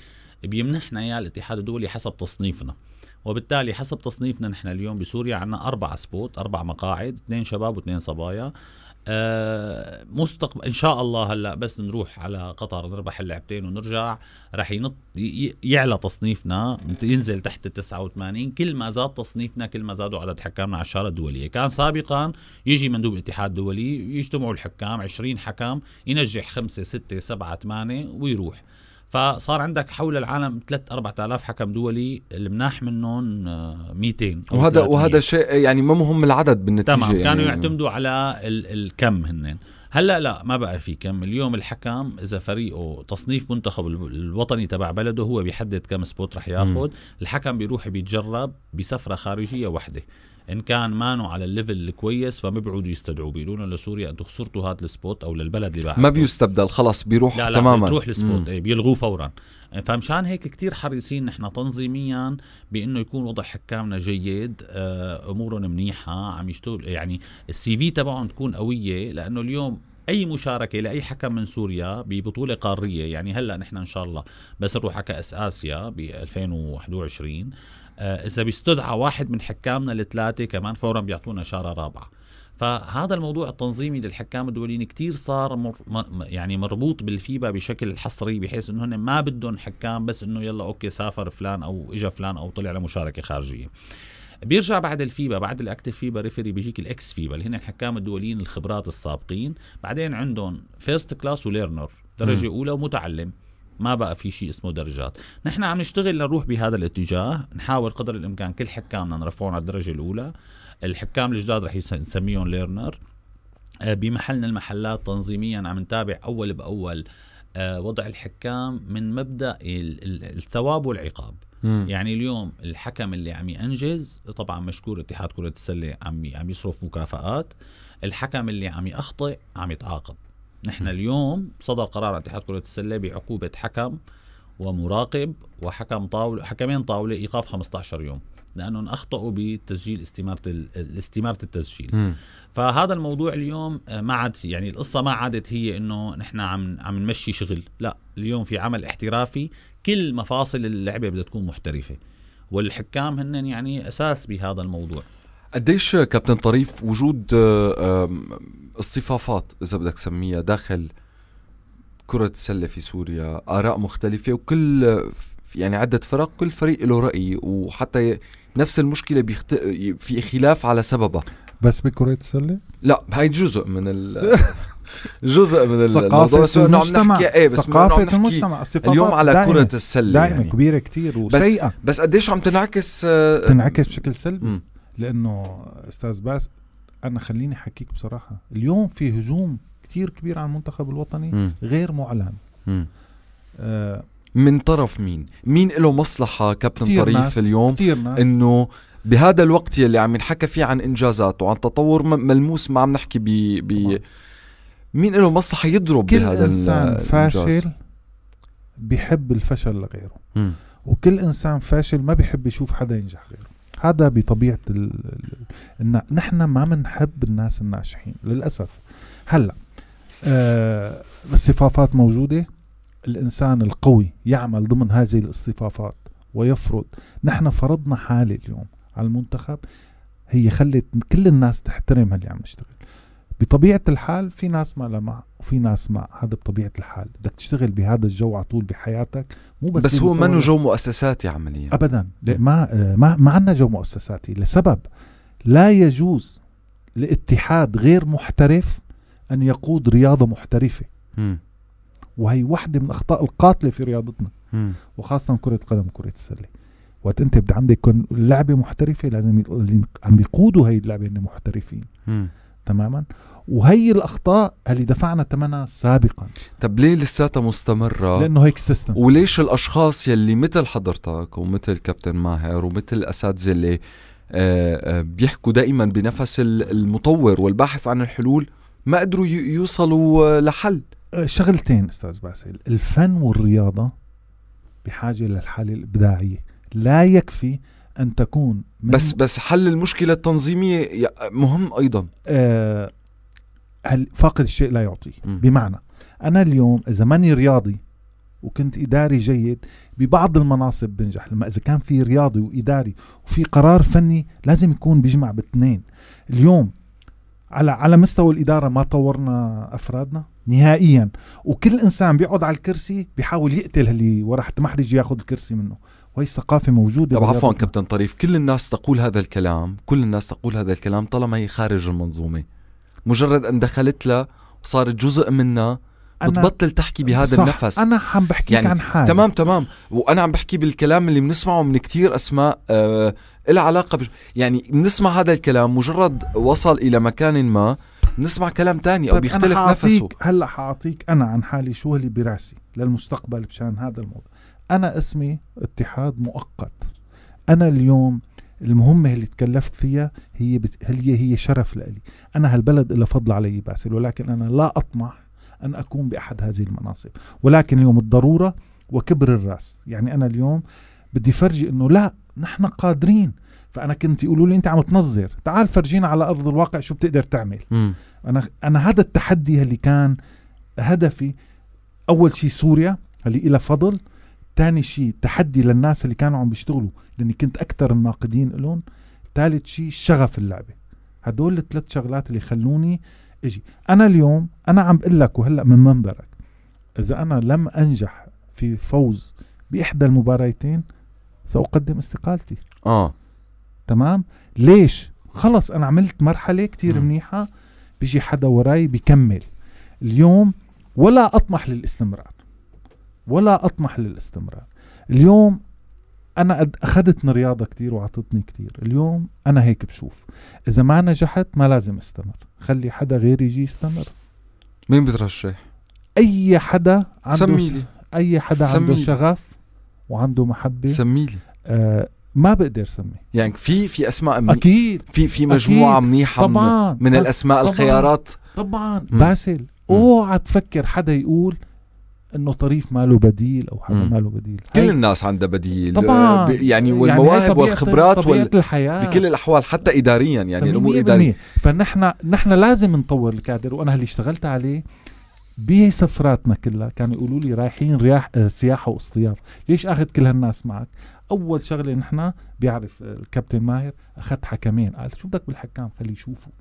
Speaker 3: بيمنحنا اياه الاتحاد الدولي حسب تصنيفنا وبالتالي حسب تصنيفنا نحن اليوم بسوريا عندنا أربع سبوت أربع مقاعد اثنين شباب واثنين صبايا آه مستقبل ان شاء الله هلا بس نروح على قطر نربح اللعبتين ونرجع رح ينط يعلى تصنيفنا ينزل تحت ال 89 كل ما زاد تصنيفنا كل ما زادوا عدد حكامنا على الشاره الدوليه كان سابقا يجي مندوب الاتحاد الدولي يجتمعوا الحكام 20 حكام ينجح خمسه سته سبعه ثمانيه ويروح فصار عندك حول العالم 3 4000 حكم دولي المناح منهم 200 آه، وهذا وهذا
Speaker 1: شيء يعني ما مهم العدد بالنتيجه تمام يعني كانوا يعتمدوا
Speaker 3: على ال الكم هن هلا لا ما بقى في كم اليوم الحكم اذا فريقه تصنيف منتخب الوطني تبع بلده هو بيحدد كم سبوت رح ياخذ الحكم بيروح بيتجرب بسفره خارجيه وحده ان كان مانو على الليفل الكويس فما بيعودوا يستدعوا بيقولوا لسوريا انتم خسرتوا هذا السبوت او للبلد اللي بعده ما بيستبدل خلص بيروح لا لا تماما بتروح السبوت ايه بيلغوه فورا فمشان هيك كتير حريصين نحن تنظيميا بانه يكون وضع حكامنا جيد آه، امورهم منيحه عم يشتغل يعني السي في تبعهم تكون قويه لانه اليوم اي مشاركه لاي حكم من سوريا ببطوله قاريه يعني هلا نحن ان شاء الله بس نروح على كاس اسيا ب 2021 آه، اذا بيستدعى واحد من حكامنا الثلاثه كمان فورا بيعطونا اشاره رابعه فهذا الموضوع التنظيمي للحكام الدوليين كتير صار مر يعني مربوط بالفيبا بشكل حصري بحيث انه ما بدهم حكام بس انه يلا اوكي سافر فلان او اجى فلان او طلع لمشاركه خارجيه بيرجع بعد الفيبا بعد الاكتف فيبا ريفري بيجيك الاكس فيبا اللي هن الحكام الدوليين الخبرات السابقين بعدين عندهم فيرست كلاس وليرنر درجه م. اولى ومتعلم ما بقى في شيء اسمه درجات نحن عم نشتغل لنروح بهذا الاتجاه نحاول قدر الامكان كل حكامنا نرفعهم على الدرجه الاولى الحكام الجداد رح نسميهم ليرنر آه، بمحلنا المحلات تنظيميا عم نتابع اول باول آه، وضع الحكام من مبدا الثواب والعقاب مم. يعني اليوم الحكم اللي عم ينجز طبعا مشكور اتحاد كره السله عم عم يصرف مكافآت الحكم اللي عم يخطئ عم يتعاقب نحن اليوم صدر قرار اتحاد كرة السلة بعقوبة حكم ومراقب وحكم طاولة حكمين طاولة إيقاف 15 يوم لانهم اخطاوا بتسجيل استماره استماره التسجيل م. فهذا الموضوع اليوم ما عاد يعني القصه ما عادت هي انه نحن عم عم نمشي شغل لا اليوم في عمل احترافي كل مفاصل اللعبه بدها تكون محترفه والحكام هن يعني اساس بهذا الموضوع قديش
Speaker 1: كابتن طريف وجود آه، اصطفافات اذا بدك سميها داخل كرة السلة في سوريا آراء مختلفة وكل يعني عدة فرق كل فريق له رأي وحتى نفس المشكلة بيخت... في خلاف على سببها
Speaker 2: بس بكرة السلة؟
Speaker 1: لا هاي جزء من ال... جزء من ثقافة بس المجتمع ايه بس ثقافة المجتمع اليوم على دائمة كرة السلة دائما يعني. كبيرة كتير وسيئة بس, بس قديش عم تنعكس آه تنعكس
Speaker 2: بشكل سلبي لانه استاذ باس انا خليني احكيك بصراحه اليوم في هجوم كتير كبير على المنتخب الوطني م. غير معلن
Speaker 1: آه من طرف مين مين له مصلحه كابتن طريف ناس. اليوم انه بهذا الوقت يلي عم ينحكى فيه عن انجازات وعن تطور ملموس ما عم نحكي ب ب مين له مصلحه يضرب كل بهذا انسان فاشل
Speaker 2: بيحب الفشل لغيره م. وكل انسان فاشل ما بيحب يشوف حدا ينجح غيره هذا بطبيعه ال... نحن ما بنحب الناس الناجحين للاسف هلا آه الصفافات موجوده الانسان القوي يعمل ضمن هذه الاصطفافات ويفرض نحن فرضنا حاله اليوم على المنتخب هي خلت كل الناس تحترم اللي عم يشتغل بطبيعة الحال في ناس ما لها مع وفي ناس مع هذا بطبيعة الحال بدك تشتغل بهذا الجو على طول بحياتك مو بس بس هو منه جو
Speaker 1: مؤسساتي عمليا
Speaker 2: أبدا ما ما ما عندنا جو مؤسساتي لسبب لا يجوز لاتحاد غير محترف أن يقود رياضة محترفة م. وهي واحدة من أخطاء القاتلة في رياضتنا م. وخاصة كرة القدم وكرة السلة وقت انت بدي عندك لعبه محترفه لازم اللي عم يقودوا هي اللعبه محترفين تماما وهي الاخطاء اللي دفعنا ثمنها سابقا
Speaker 1: طب ليه لساتها مستمره لانه هيك سيستم وليش الاشخاص يلي مثل حضرتك ومثل كابتن ماهر ومثل الاساتذه اللي آه، آه، بيحكوا دائما بنفس المطور والباحث عن الحلول ما قدروا يوصلوا آه، لحل
Speaker 2: شغلتين استاذ باسل الفن والرياضه بحاجه للحاله الابداعيه لا يكفي أن تكون بس بس حل المشكلة التنظيمية مهم أيضا آه هل فاقد الشيء لا يعطي م. بمعنى أنا اليوم إذا ماني رياضي وكنت إداري جيد ببعض المناصب بنجح لما إذا كان في رياضي وإداري وفي قرار فني لازم يكون بيجمع باثنين اليوم على على مستوى الإدارة ما طورنا أفرادنا نهائيا وكل إنسان بيقعد على الكرسي بيحاول يقتل اللي ورا حتى ما حد يجي ياخذ الكرسي منه وهي الثقافة موجودة طب عفوا
Speaker 1: كابتن طريف كل الناس تقول هذا الكلام كل الناس تقول هذا الكلام طالما هي خارج المنظومة مجرد أن دخلت لها وصارت جزء منها بتبطل تحكي بهذا صح النفس انا عم بحكيك يعني عن حالي تمام تمام وانا عم بحكي بالكلام اللي بنسمعه من كتير اسماء آه لها علاقه بش يعني بنسمع هذا الكلام مجرد وصل الى مكان ما بنسمع كلام تاني او طيب، بيختلف أنا نفسه
Speaker 2: هلا حاعطيك انا عن حالي شو اللي براسي للمستقبل مشان هذا الموضوع أنا اسمي اتحاد مؤقت أنا اليوم المهمة اللي تكلفت فيها هي بت... هي هي شرف لإلي أنا هالبلد إلها فضل علي باسل ولكن أنا لا أطمح أن أكون بأحد هذه المناصب ولكن اليوم الضرورة وكبر الرأس يعني أنا اليوم بدي فرجي أنه لا نحن قادرين فانا كنت يقولوا لي انت عم تنظر تعال فرجينا على ارض الواقع شو بتقدر تعمل م. انا انا هذا التحدي اللي كان هدفي اول شيء سوريا اللي إلى فضل تاني شيء تحدي للناس اللي كانوا عم بيشتغلوا لاني كنت اكثر الناقدين لهم ثالث شيء شغف اللعبه هدول الثلاث شغلات اللي خلوني اجي انا اليوم انا عم بقول لك وهلا من منبرك اذا انا لم انجح في فوز باحدى المباريتين ساقدم استقالتي اه تمام ليش خلص انا عملت مرحله كتير م. منيحه بيجي حدا وراي بيكمل اليوم ولا اطمح للاستمرار ولا أطمح للاستمرار اليوم أنا أخذت من رياضة كتير وعطتني كتير اليوم أنا هيك بشوف إذا ما نجحت ما لازم استمر خلي حدا غيري يجي يستمر مين بترشح؟ أي حدا عنده سميلي. أي حدا سميلي. عنده شغف وعنده محبة سميلي آه ما بقدر سمي يعني في في
Speaker 1: اسماء منيحة اكيد في في مجموعه أكيد. منيحه طبعاً. من, من الاسماء طبعاً. الخيارات
Speaker 2: طبعا باسل اوعى تفكر حدا يقول انه طريف ما له بديل او حدا ما له بديل كل الناس عندها
Speaker 1: بديل طبعا آه، يعني, يعني والمواهب يعني والخبرات طبيعة وال... الحياة. بكل الاحوال حتى اداريا يعني الامور اداريه
Speaker 2: فنحن نحن لازم نطور الكادر وانا اللي اشتغلت عليه بسفراتنا كلها كانوا يقولوا لي رايحين رياح آه، سياحه واصطياف ليش اخذ كل هالناس معك اول شغله نحن بيعرف آه، الكابتن ماهر اخذت حكمين قال شو بدك بالحكام خليه يشوفوا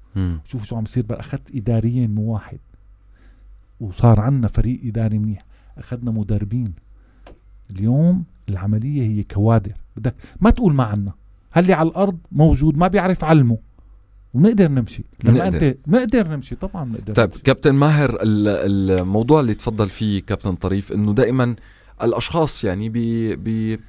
Speaker 2: شوفوا شو عم يصير اخذت اداريين مو واحد وصار عندنا فريق اداري منيح اخذنا مدربين اليوم العملية هي كوادر بدك ما تقول ما عنا هاللي على الأرض موجود ما بيعرف علمه ونقدر نمشي لما نقدر. انت نقدر نمشي طبعا نقدر طيب
Speaker 1: نمشي. كابتن ماهر الموضوع اللي تفضل فيه كابتن طريف انه دائما الاشخاص يعني بي بي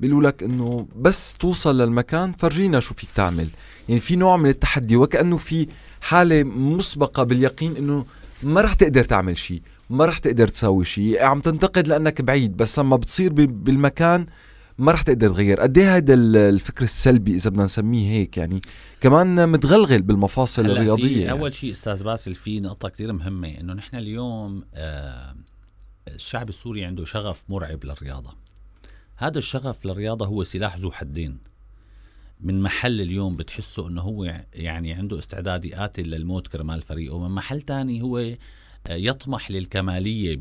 Speaker 1: بيقولوا لك انه بس توصل للمكان فرجينا شو فيك تعمل يعني في نوع من التحدي وكانه في حاله مسبقه باليقين انه ما راح تقدر تعمل شيء ما رح تقدر تساوي شيء عم تنتقد لانك بعيد بس لما بتصير بالمكان ما رح تقدر تغير قد ايه هذا الفكر السلبي اذا بدنا نسميه هيك يعني كمان متغلغل بالمفاصل الرياضيه يعني.
Speaker 3: اول شيء استاذ باسل في نقطه كثير مهمه انه نحن اليوم آه الشعب السوري عنده شغف مرعب للرياضه هذا الشغف للرياضه هو سلاح ذو حدين من محل اليوم بتحسه انه هو يعني عنده استعداد يقاتل للموت كرمال فريقه من محل تاني هو يطمح للكمالية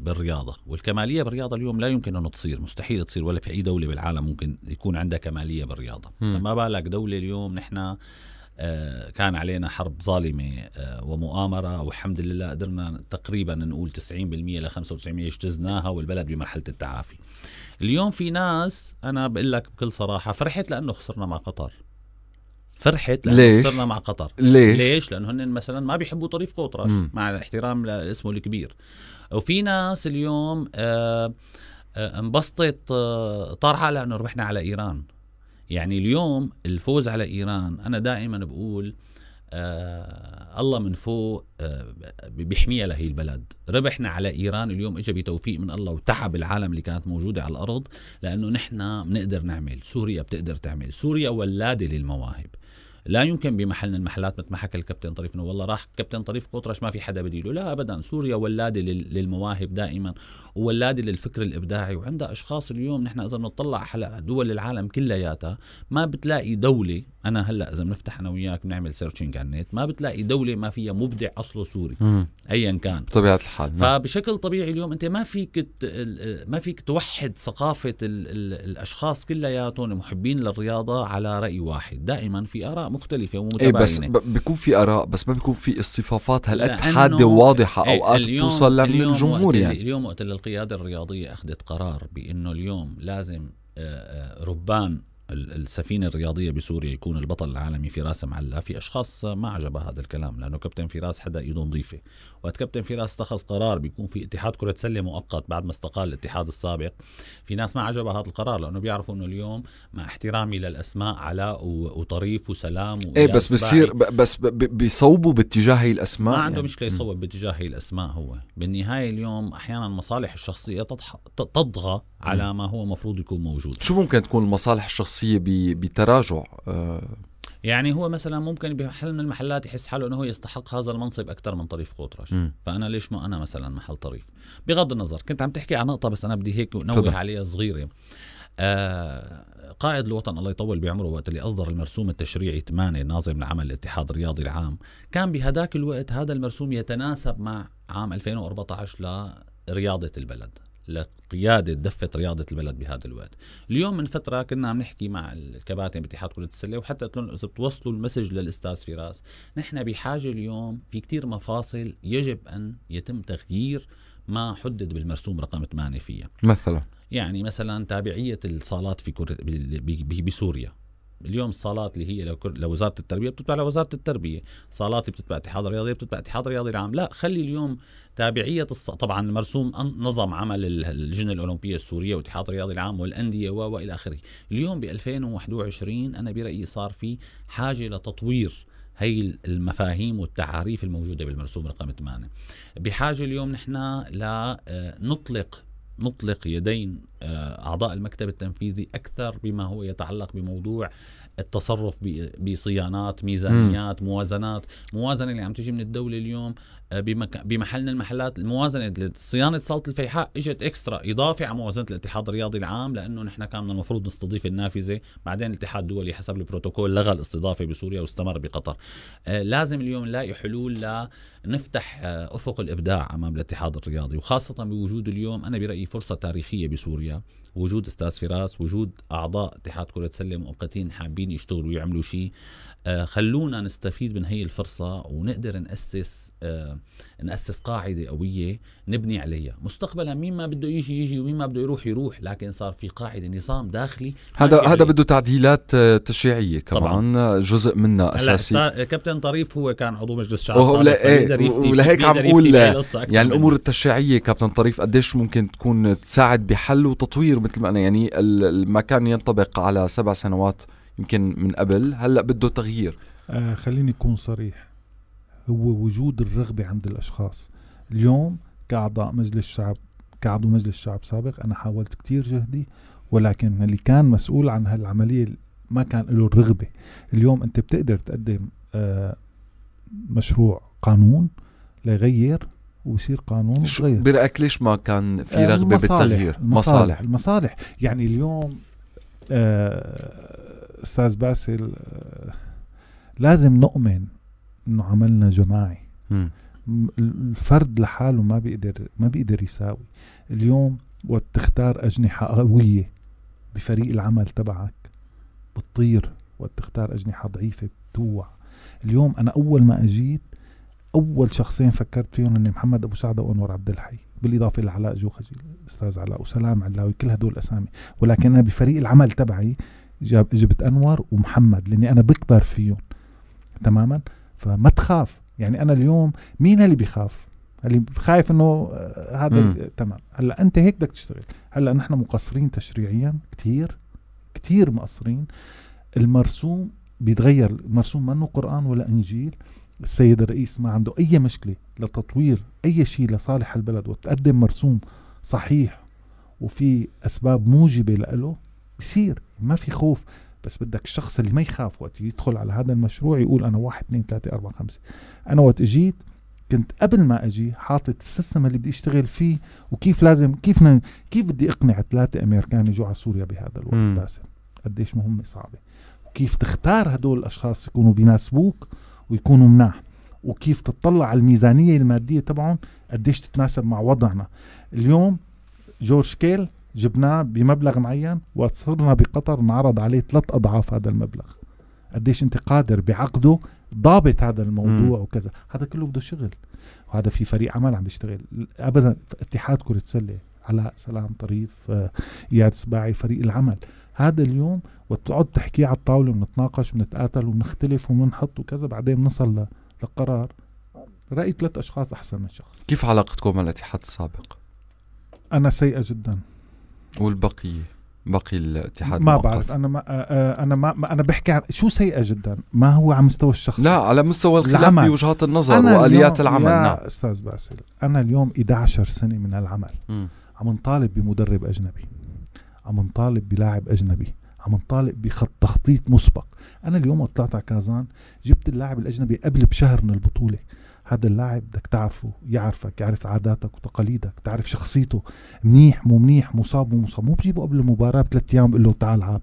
Speaker 3: بالرياضة والكمالية بالرياضة اليوم لا يمكن أن تصير مستحيل تصير ولا في أي دولة بالعالم ممكن يكون عندها كمالية بالرياضة فما بالك دولة اليوم نحن آه، كان علينا حرب ظالمة آه، ومؤامرة والحمد لله قدرنا تقريبا نقول 90% ل 95% اجتزناها والبلد بمرحلة التعافي اليوم في ناس أنا بقول لك بكل صراحة فرحت لأنه خسرنا مع قطر فرحت ليش؟ صرنا مع قطر ليش؟ ليش؟ لانه هن مثلا ما بيحبوا طريف قطرش مع الاحترام لاسمه الكبير وفي ناس اليوم آه آه انبسطت آه لانه ربحنا على ايران يعني اليوم الفوز على ايران انا دائما بقول آه، الله من فوق آه، بيحميها لهي البلد ربحنا على ايران اليوم اجى بتوفيق من الله وتعب العالم اللي كانت موجوده على الارض لانه نحن بنقدر نعمل سوريا بتقدر تعمل سوريا ولاده للمواهب لا يمكن بمحلنا المحلات مثل ما حكى الكابتن طريف انه والله راح كابتن طريف قطرش ما في حدا بديله لا ابدا سوريا ولاده للمواهب دائما وولاده للفكر الابداعي وعندها اشخاص اليوم نحن اذا بنطلع على دول العالم كلياتها ما بتلاقي دوله انا هلا اذا بنفتح انا وياك بنعمل سيرشنج على النت ما بتلاقي دوله ما فيها مبدع اصله سوري ايا كان طبيعه الحال نعم. فبشكل طبيعي اليوم انت ما فيك ما فيك توحد ثقافه الـ الـ الاشخاص كلياتهم محبين للرياضه على راي واحد دائما في اراء مختلفه ومتباينه ايه بس
Speaker 1: بيكون في اراء بس ما بيكون في اصطفافات هالقد حاده وواضحه ايه اوقات بتوصل للجمهور يعني
Speaker 3: اليوم وقت القياده الرياضيه اخذت قرار بانه اليوم لازم آه، آه، ربان السفينه الرياضيه بسوريا يكون البطل العالمي فراس معلا في اشخاص ما عجبها هذا الكلام لانه كابتن فراس حدا ايده نظيفه وقت كابتن فراس اتخذ قرار بيكون في اتحاد كره سله مؤقت بعد ما استقال الاتحاد السابق في ناس ما عجبها هذا القرار لانه بيعرفوا انه اليوم مع احترامي للاسماء علاء وطريف وسلام ايه بس بصير
Speaker 1: بس بيصوبوا باتجاه هي الاسماء ما عنده يعني. مشكله يصوب
Speaker 3: باتجاه هي الاسماء هو بالنهايه اليوم احيانا المصالح الشخصيه تضحى تطغى على ما هو مفروض يكون موجود
Speaker 1: شو ممكن تكون المصالح الشخصيه الشخصيه بتراجع آه.
Speaker 3: يعني هو مثلا ممكن بحل من المحلات يحس حاله انه هو يستحق هذا المنصب اكثر من طريف قطرش م. فانا ليش ما انا مثلا محل طريف بغض النظر كنت عم تحكي عن نقطه بس انا بدي هيك نوه عليها صغيره آه قائد الوطن الله يطول بعمره وقت اللي اصدر المرسوم التشريعي 8 ناظم لعمل الاتحاد الرياضي العام كان بهداك الوقت هذا المرسوم يتناسب مع عام 2014 لرياضه البلد لقياده دفه رياضه البلد بهذا الوقت. اليوم من فتره كنا عم نحكي مع الكباتن باتحاد كره السله وحتى قلت لهم اذا بتوصلوا المسج للاستاذ فراس، نحن بحاجه اليوم في كثير مفاصل يجب ان يتم تغيير ما حدد بالمرسوم رقم 8 فيها. مثلا يعني مثلا تابعيه الصالات في كرة بسوريا اليوم الصالات اللي هي لوزاره التربيه بتتبع لوزاره التربيه، صالات بتتبع اتحاد الرياضيه بتتبع اتحاد الرياضي العام، لا خلي اليوم تابعيه الص... طبعا مرسوم نظم عمل اللجنه الاولمبيه السوريه والاتحاد الرياضي العام والانديه والى اخره، اليوم ب 2021 انا برايي صار في حاجه لتطوير هي المفاهيم والتعاريف الموجودة بالمرسوم رقم 8 بحاجة اليوم نحن لنطلق آه، نطلق يدين آه، أعضاء المكتب التنفيذي أكثر بما هو يتعلق بموضوع التصرف بصيانات ميزانيات مم. موازنات موازنه اللي عم تجي من الدوله اليوم آه، بمك... بمحلنا المحلات الموازنه صيانه صاله الفيحاء اجت اكسترا اضافه على موازنه الاتحاد الرياضي العام لانه نحن كان المفروض نستضيف النافذه بعدين الاتحاد الدولي حسب البروتوكول لغى الاستضافه بسوريا واستمر بقطر آه لازم اليوم نلاقي حلول لنفتح آه افق الابداع امام الاتحاد الرياضي وخاصه بوجود اليوم انا برايي فرصه تاريخيه بسوريا وجود استاذ فراس وجود اعضاء اتحاد كره سله مؤقتين حابين حابين يشتغلوا ويعملوا شيء آه، خلونا نستفيد من هي الفرصة ونقدر نأسس آه، نأسس قاعدة قوية نبني عليها مستقبلا مين ما بده يجي يجي ومين ما بده يروح يروح لكن صار في قاعدة نظام داخلي هذا هذا
Speaker 1: بده تعديلات آه، تشريعية كمان طبعا. جزء منها أساسي
Speaker 3: كابتن طريف هو كان عضو مجلس شعب صالح إيه، ولهيك عم بقول يعني الأمور
Speaker 1: التشريعية كابتن طريف قديش ممكن تكون تساعد بحل وتطوير مثل ما أنا يعني المكان ينطبق على سبع سنوات يمكن من قبل هلا بده تغيير
Speaker 2: آه خليني اكون صريح هو وجود الرغبه عند الاشخاص اليوم كاعضاء مجلس الشعب كعضو مجلس الشعب سابق انا حاولت كتير جهدي ولكن اللي كان مسؤول عن هالعمليه ما كان له الرغبه اليوم انت بتقدر تقدم آه مشروع قانون ليغير ويصير قانون صغير برايك ليش ما كان في آه، رغبه المصالح بالتغيير المصالح, مصالح المصالح يعني اليوم آه استاذ باسل آه، لازم نؤمن انه عملنا جماعي الفرد لحاله ما بيقدر ما بيقدر يساوي اليوم وقت تختار اجنحه قويه بفريق العمل تبعك بتطير وقت تختار اجنحه ضعيفه بتوع اليوم انا اول ما اجيت اول شخصين فكرت فيهم اني محمد ابو سعد وانور عبد الحي بالاضافه لعلاء جوخجي الاستاذ علاء وسلام علاوي كل هدول اسامي ولكن انا بفريق العمل تبعي جاب جبت انور ومحمد لاني انا بكبر فيهم تماما فما تخاف يعني انا اليوم مين اللي بيخاف اللي خايف انه آه، هذا تمام هلا انت هيك بدك تشتغل هلا نحن مقصرين تشريعيا كثير كثير مقصرين المرسوم بيتغير المرسوم منه قران ولا انجيل السيد الرئيس ما عنده اي مشكله لتطوير اي شيء لصالح البلد وتقدم مرسوم صحيح وفي اسباب موجبه له بصير ما في خوف بس بدك الشخص اللي ما يخاف وقت يدخل على هذا المشروع يقول انا واحد اثنين ثلاثة أربعة خمسة أنا وقت اجيت كنت قبل ما اجي حاطط السيستم اللي بدي اشتغل فيه وكيف لازم كيف ن... كيف بدي اقنع ثلاثة امريكان يجوا على سوريا بهذا الوقت باسل قديش مهمة صعبة وكيف تختار هدول الاشخاص يكونوا بيناسبوك ويكونوا مناح وكيف تطلع على الميزانية المادية تبعهم قديش تتناسب مع وضعنا اليوم جورج كيل جبناه بمبلغ معين وصرنا بقطر نعرض عليه ثلاث أضعاف هذا المبلغ قديش أنت قادر بعقده ضابط هذا الموضوع م. وكذا هذا كله بده شغل وهذا في فريق عمل عم بيشتغل أبدا اتحاد كرة سلة علاء سلام طريف اياد آه، سباعي فريق العمل هذا اليوم وتقعد تحكيه على الطاوله ونتناقش ونتقاتل ونختلف ونحط وكذا بعدين بنصل لقرار راي ثلاث اشخاص احسن من شخص
Speaker 1: كيف علاقتكم مع الاتحاد السابق؟
Speaker 2: انا سيئه جدا
Speaker 1: والبقيه بقي
Speaker 2: الاتحاد ما بعرف انا ما آه، آه، انا ما انا بحكي عن شو سيئه جدا ما هو على مستوى الشخص لا على مستوى الخلاف بوجهات النظر واليات العمل يا نعم استاذ باسل انا اليوم 11 سنه من العمل م. عم نطالب بمدرب اجنبي عم نطالب بلاعب اجنبي عم نطالب بخط تخطيط مسبق انا اليوم طلعت على كازان جبت اللاعب الاجنبي قبل بشهر من البطوله هذا اللاعب بدك تعرفه يعرفك يعرف عاداتك وتقاليدك تعرف شخصيته منيح مو منيح مصاب مو مصاب مو بجيبه قبل المباراه بثلاث ايام بقول له تعال العب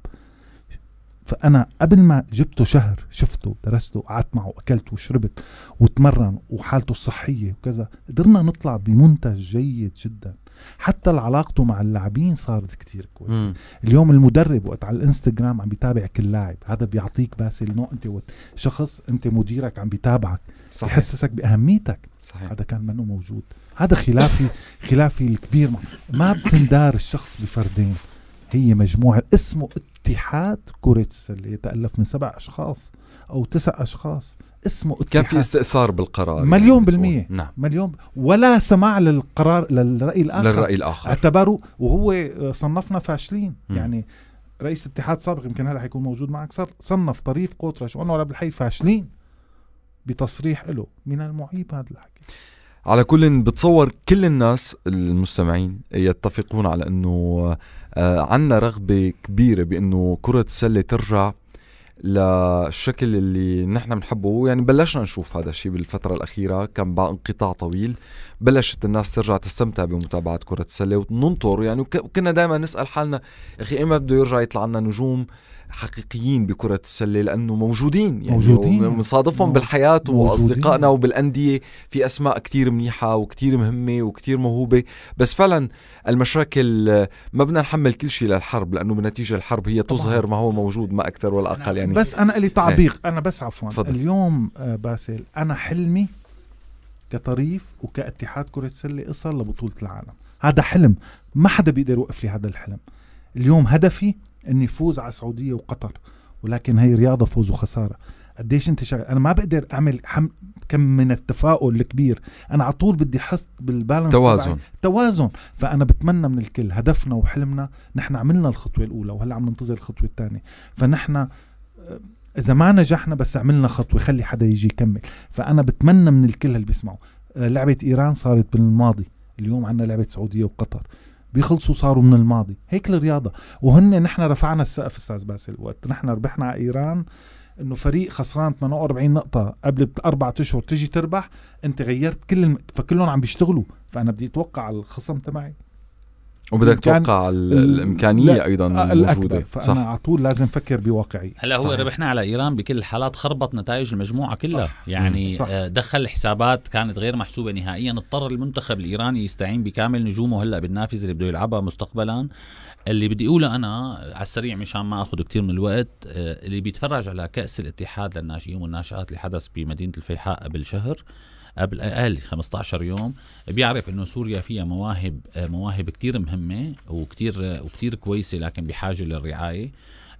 Speaker 2: فانا قبل ما جبته شهر شفته درسته قعدت معه اكلت وشربت وتمرن وحالته الصحيه وكذا قدرنا نطلع بمنتج جيد جدا حتى علاقته مع اللاعبين صارت كتير كويسه اليوم المدرب وقت على الانستغرام عم بيتابع كل لاعب هذا بيعطيك باسل انه انت شخص انت مديرك عم بيتابعك صحيح. يحسسك باهميتك صحيح. هذا كان منه موجود هذا خلافي خلافي الكبير ما بتندار الشخص بفردين هي مجموعه اسمه اتحاد كره السله يتالف من سبع اشخاص او تسع اشخاص اسمه اتحاد كان في
Speaker 1: استئثار بالقرار يعني مليون يعني بالمية نعم.
Speaker 2: مليون ولا سماع للقرار للرأي الآخر للرأي الآخر اعتبروا وهو صنفنا فاشلين م. يعني رئيس اتحاد سابق يمكن هلا حيكون موجود معك صار صنف طريف قطرش وانور عبد الحي فاشلين بتصريح له من المعيب هذا الحكي
Speaker 1: على كل بتصور كل الناس المستمعين يتفقون على انه آه، عندنا رغبه كبيره بانه كره السله ترجع للشكل اللي نحن بنحبه يعني بلشنا نشوف هذا الشيء بالفترة الأخيرة كان بعد انقطاع طويل بلشت الناس ترجع تستمتع بمتابعة كرة السلة وننطر يعني وكنا دائما نسأل حالنا أخي إما بده يرجع يطلع عنا نجوم حقيقيين بكرة السلة لأنه موجودين يعني موجودين بنصادفهم بالحياة وأصدقائنا وبالأندية في أسماء كتير منيحة وكتير مهمة وكتير موهوبة بس فعلا المشاكل ما بدنا نحمل كل شيء للحرب لأنه بنتيجة الحرب هي تظهر ما هو موجود ما أكثر ولا أقل يعني بس أنا لي تعبيق إيه. أنا بس عفوا فضل.
Speaker 2: اليوم آه، باسل أنا حلمي كطريف وكاتحاد كرة سلة أصل لبطولة العالم هذا حلم ما حدا بيقدر يوقف لي هذا الحلم اليوم هدفي اني فوز على السعوديه وقطر ولكن هي رياضه فوز وخساره قديش انت شغل انا ما بقدر اعمل حم... كم من التفاؤل الكبير انا على طول بدي احط بالبالانس توازن توازن فانا بتمنى من الكل هدفنا وحلمنا نحن عملنا الخطوه الاولى وهلا عم ننتظر الخطوه الثانيه فنحن آه، اذا ما نجحنا بس عملنا خطوه خلي حدا يجي يكمل فانا بتمنى من الكل اللي بيسمعوا آه، لعبه ايران صارت بالماضي اليوم عندنا لعبه سعوديه وقطر بيخلصوا صاروا من الماضي هيك الرياضة وهن نحن رفعنا السقف استاذ باسل وقت نحن ربحنا على ايران انه فريق خسران 48 نقطة قبل باربع اشهر تجي تربح انت غيرت كل الم... فكلهم عم بيشتغلوا فانا بدي
Speaker 3: اتوقع الخصم تبعي
Speaker 1: وبدك توقع الامكانيه ايضا الموجودة
Speaker 3: صح
Speaker 2: على طول لازم فكر بواقعي
Speaker 3: هلا هو ربحنا على ايران بكل الحالات خربط نتائج المجموعه كلها يعني، صح. يعني آه، صح. دخل حسابات كانت غير محسوبه نهائيا اضطر المنتخب الايراني يستعين بكامل نجومه هلا بالنافذه اللي بده يلعبها مستقبلا اللي بدي اقوله انا على السريع مشان ما اخذ كثير من الوقت آه، اللي بيتفرج على كاس الاتحاد للناشئين والناشئات اللي حدث بمدينه الفيحاء قبل شهر قبل اقل 15 يوم بيعرف انه سوريا فيها مواهب مواهب كثير مهمه وكثير وكثير كويسه لكن بحاجه للرعايه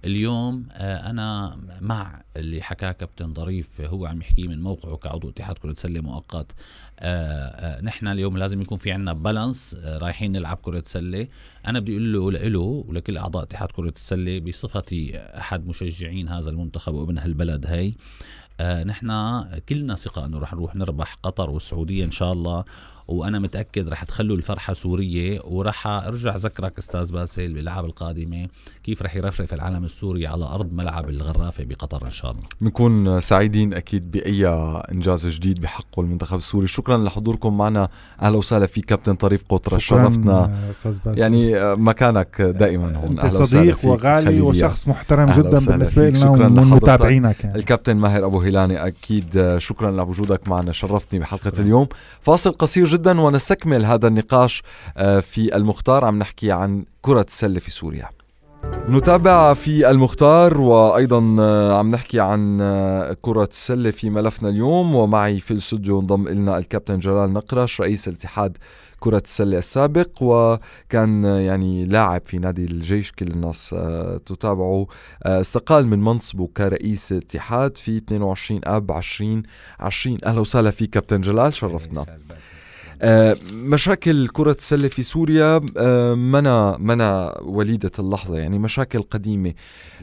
Speaker 3: اليوم آه، انا مع اللي حكاه كابتن ظريف هو عم يحكيه من موقعه كعضو اتحاد كره سله مؤقت آه، آه، نحن اليوم لازم يكون في عندنا بالانس رايحين نلعب كره سله انا بدي اقول له له ولكل اعضاء اتحاد كره السله بصفتي احد مشجعين هذا المنتخب وابن هالبلد هي آه، نحن كلنا ثقه انه رح نروح نربح قطر والسعوديه ان شاء الله وانا متاكد رح تخلوا الفرحه سوريه ورح ارجع ذكرك استاذ باسل بالالعاب القادمه كيف رح يرفرف العالم السوري على ارض ملعب الغرافه بقطر ان شاء الله
Speaker 1: بنكون سعيدين اكيد باي انجاز جديد بحقه المنتخب السوري شكرا لحضوركم معنا اهلا وسهلا فيك كابتن طريف قطره شرفتنا يعني مكانك دائما هون انت صديق وغالي وشخص محترم جدا بالنسبه لنا ومتابعينك يعني. الكابتن ماهر ابو هيلاني اكيد شكرا لوجودك معنا شرفتني بحلقه اليوم فاصل قصير جدا جدا ونستكمل هذا النقاش آه، في المختار عم نحكي عن كرة السلة في سوريا نتابع في المختار وايضا آه، عم نحكي عن آه، كرة السلة في ملفنا اليوم ومعي في الاستوديو انضم النا الكابتن جلال نقرش رئيس الاتحاد كرة السلة السابق وكان يعني لاعب في نادي الجيش كل الناس تتابعه استقال من منصبه كرئيس اتحاد في 22 اب 2020 اهلا وسهلا فيك كابتن جلال شرفتنا آه، مشاكل كرة السلة في سوريا منا آه، منا وليدة اللحظة يعني مشاكل قديمة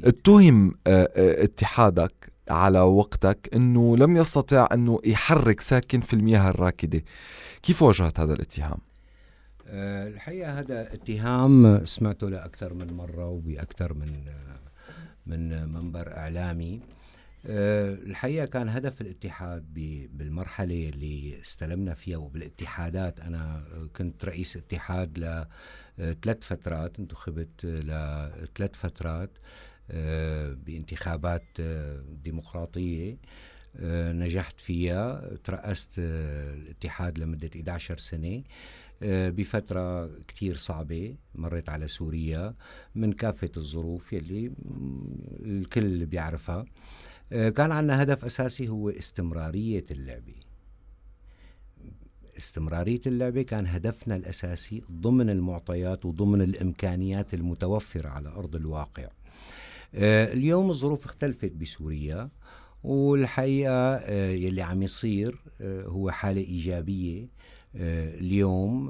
Speaker 1: اتهم آه، اتحادك على وقتك انه لم يستطع انه يحرك ساكن في المياه الراكده كيف واجهت هذا الاتهام
Speaker 7: الحقيقه هذا اتهام سمعته لاكثر من مره وباكثر من من منبر اعلامي آه، الحقيقه كان هدف الاتحاد بالمرحله اللي استلمنا فيها وبالاتحادات انا كنت رئيس اتحاد لثلاث آه، فترات انتخبت لثلاث فترات آه، بانتخابات ديمقراطيه نجحت فيها ترأست الاتحاد لمدة 11 سنة بفترة كتير صعبة مرت على سوريا من كافة الظروف يلي الكل بيعرفها كان آه، عندنا هدف اساسي هو استمراريه اللعبه استمراريه اللعبه كان هدفنا الاساسي ضمن المعطيات وضمن الامكانيات المتوفره على ارض الواقع آه، اليوم الظروف اختلفت بسوريا والحقيقه آه، يلي عم يصير هو حاله ايجابيه اليوم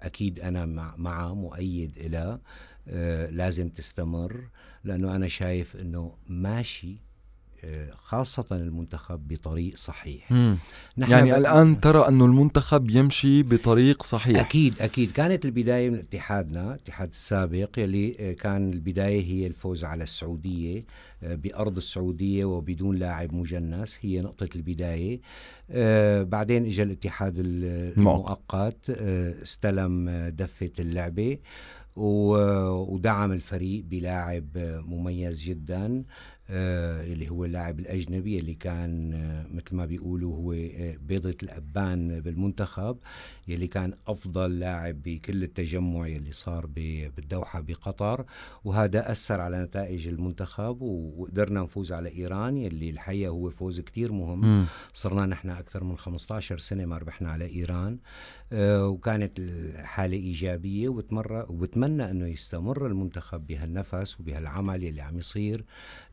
Speaker 7: اكيد انا مع مؤيد لها لازم تستمر لانه انا شايف انه ماشي خاصة المنتخب بطريق صحيح نحن يعني الآن ترى أن المنتخب يمشي بطريق صحيح أكيد أكيد كانت البداية من اتحادنا اتحاد السابق يلي آه، كان البداية هي الفوز على السعودية آه، بأرض السعودية وبدون لاعب مجنس هي نقطة البداية آه، بعدين اجى الاتحاد المؤقت استلم دفة اللعبة ودعم الفريق بلاعب مميز جدا آه، اللي هو اللاعب الأجنبي اللي كان آه، مثل ما بيقولوا هو آه، بيضة الأبان بالمنتخب يلي كان افضل لاعب بكل التجمع يلي صار بالدوحه بقطر وهذا اثر على نتائج المنتخب وقدرنا نفوز على ايران يلي الحقيقه هو فوز كتير مهم م. صرنا نحن اكثر من 15 سنه ما ربحنا على ايران آه وكانت الحاله ايجابيه وتمر وبتمنى انه يستمر المنتخب بهالنفس وبهالعمل يلي عم يصير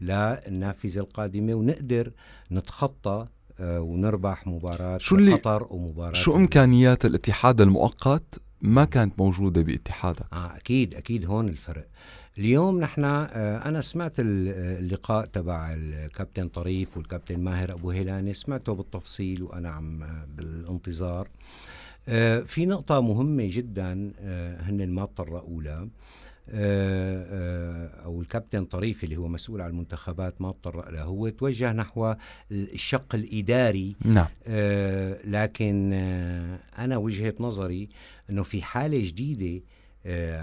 Speaker 7: للنافذه القادمه ونقدر نتخطى آه، ونربح مباراة شو اللي قطر ومباراة شو
Speaker 1: إمكانيات الاتحاد المؤقت
Speaker 7: ما كانت موجودة باتحادك آه أكيد أكيد هون الفرق اليوم نحن آه، انا سمعت آه، اللقاء تبع الكابتن طريف والكابتن ماهر ابو هيلاني سمعته بالتفصيل وانا عم بالانتظار في نقطه مهمه جدا هن المابطه الاولى آه، آه، او الكابتن طريفي اللي هو مسؤول عن المنتخبات ما تطرق له هو توجه نحو الشق الاداري نعم. آه، لكن انا وجهه نظري انه في حاله جديده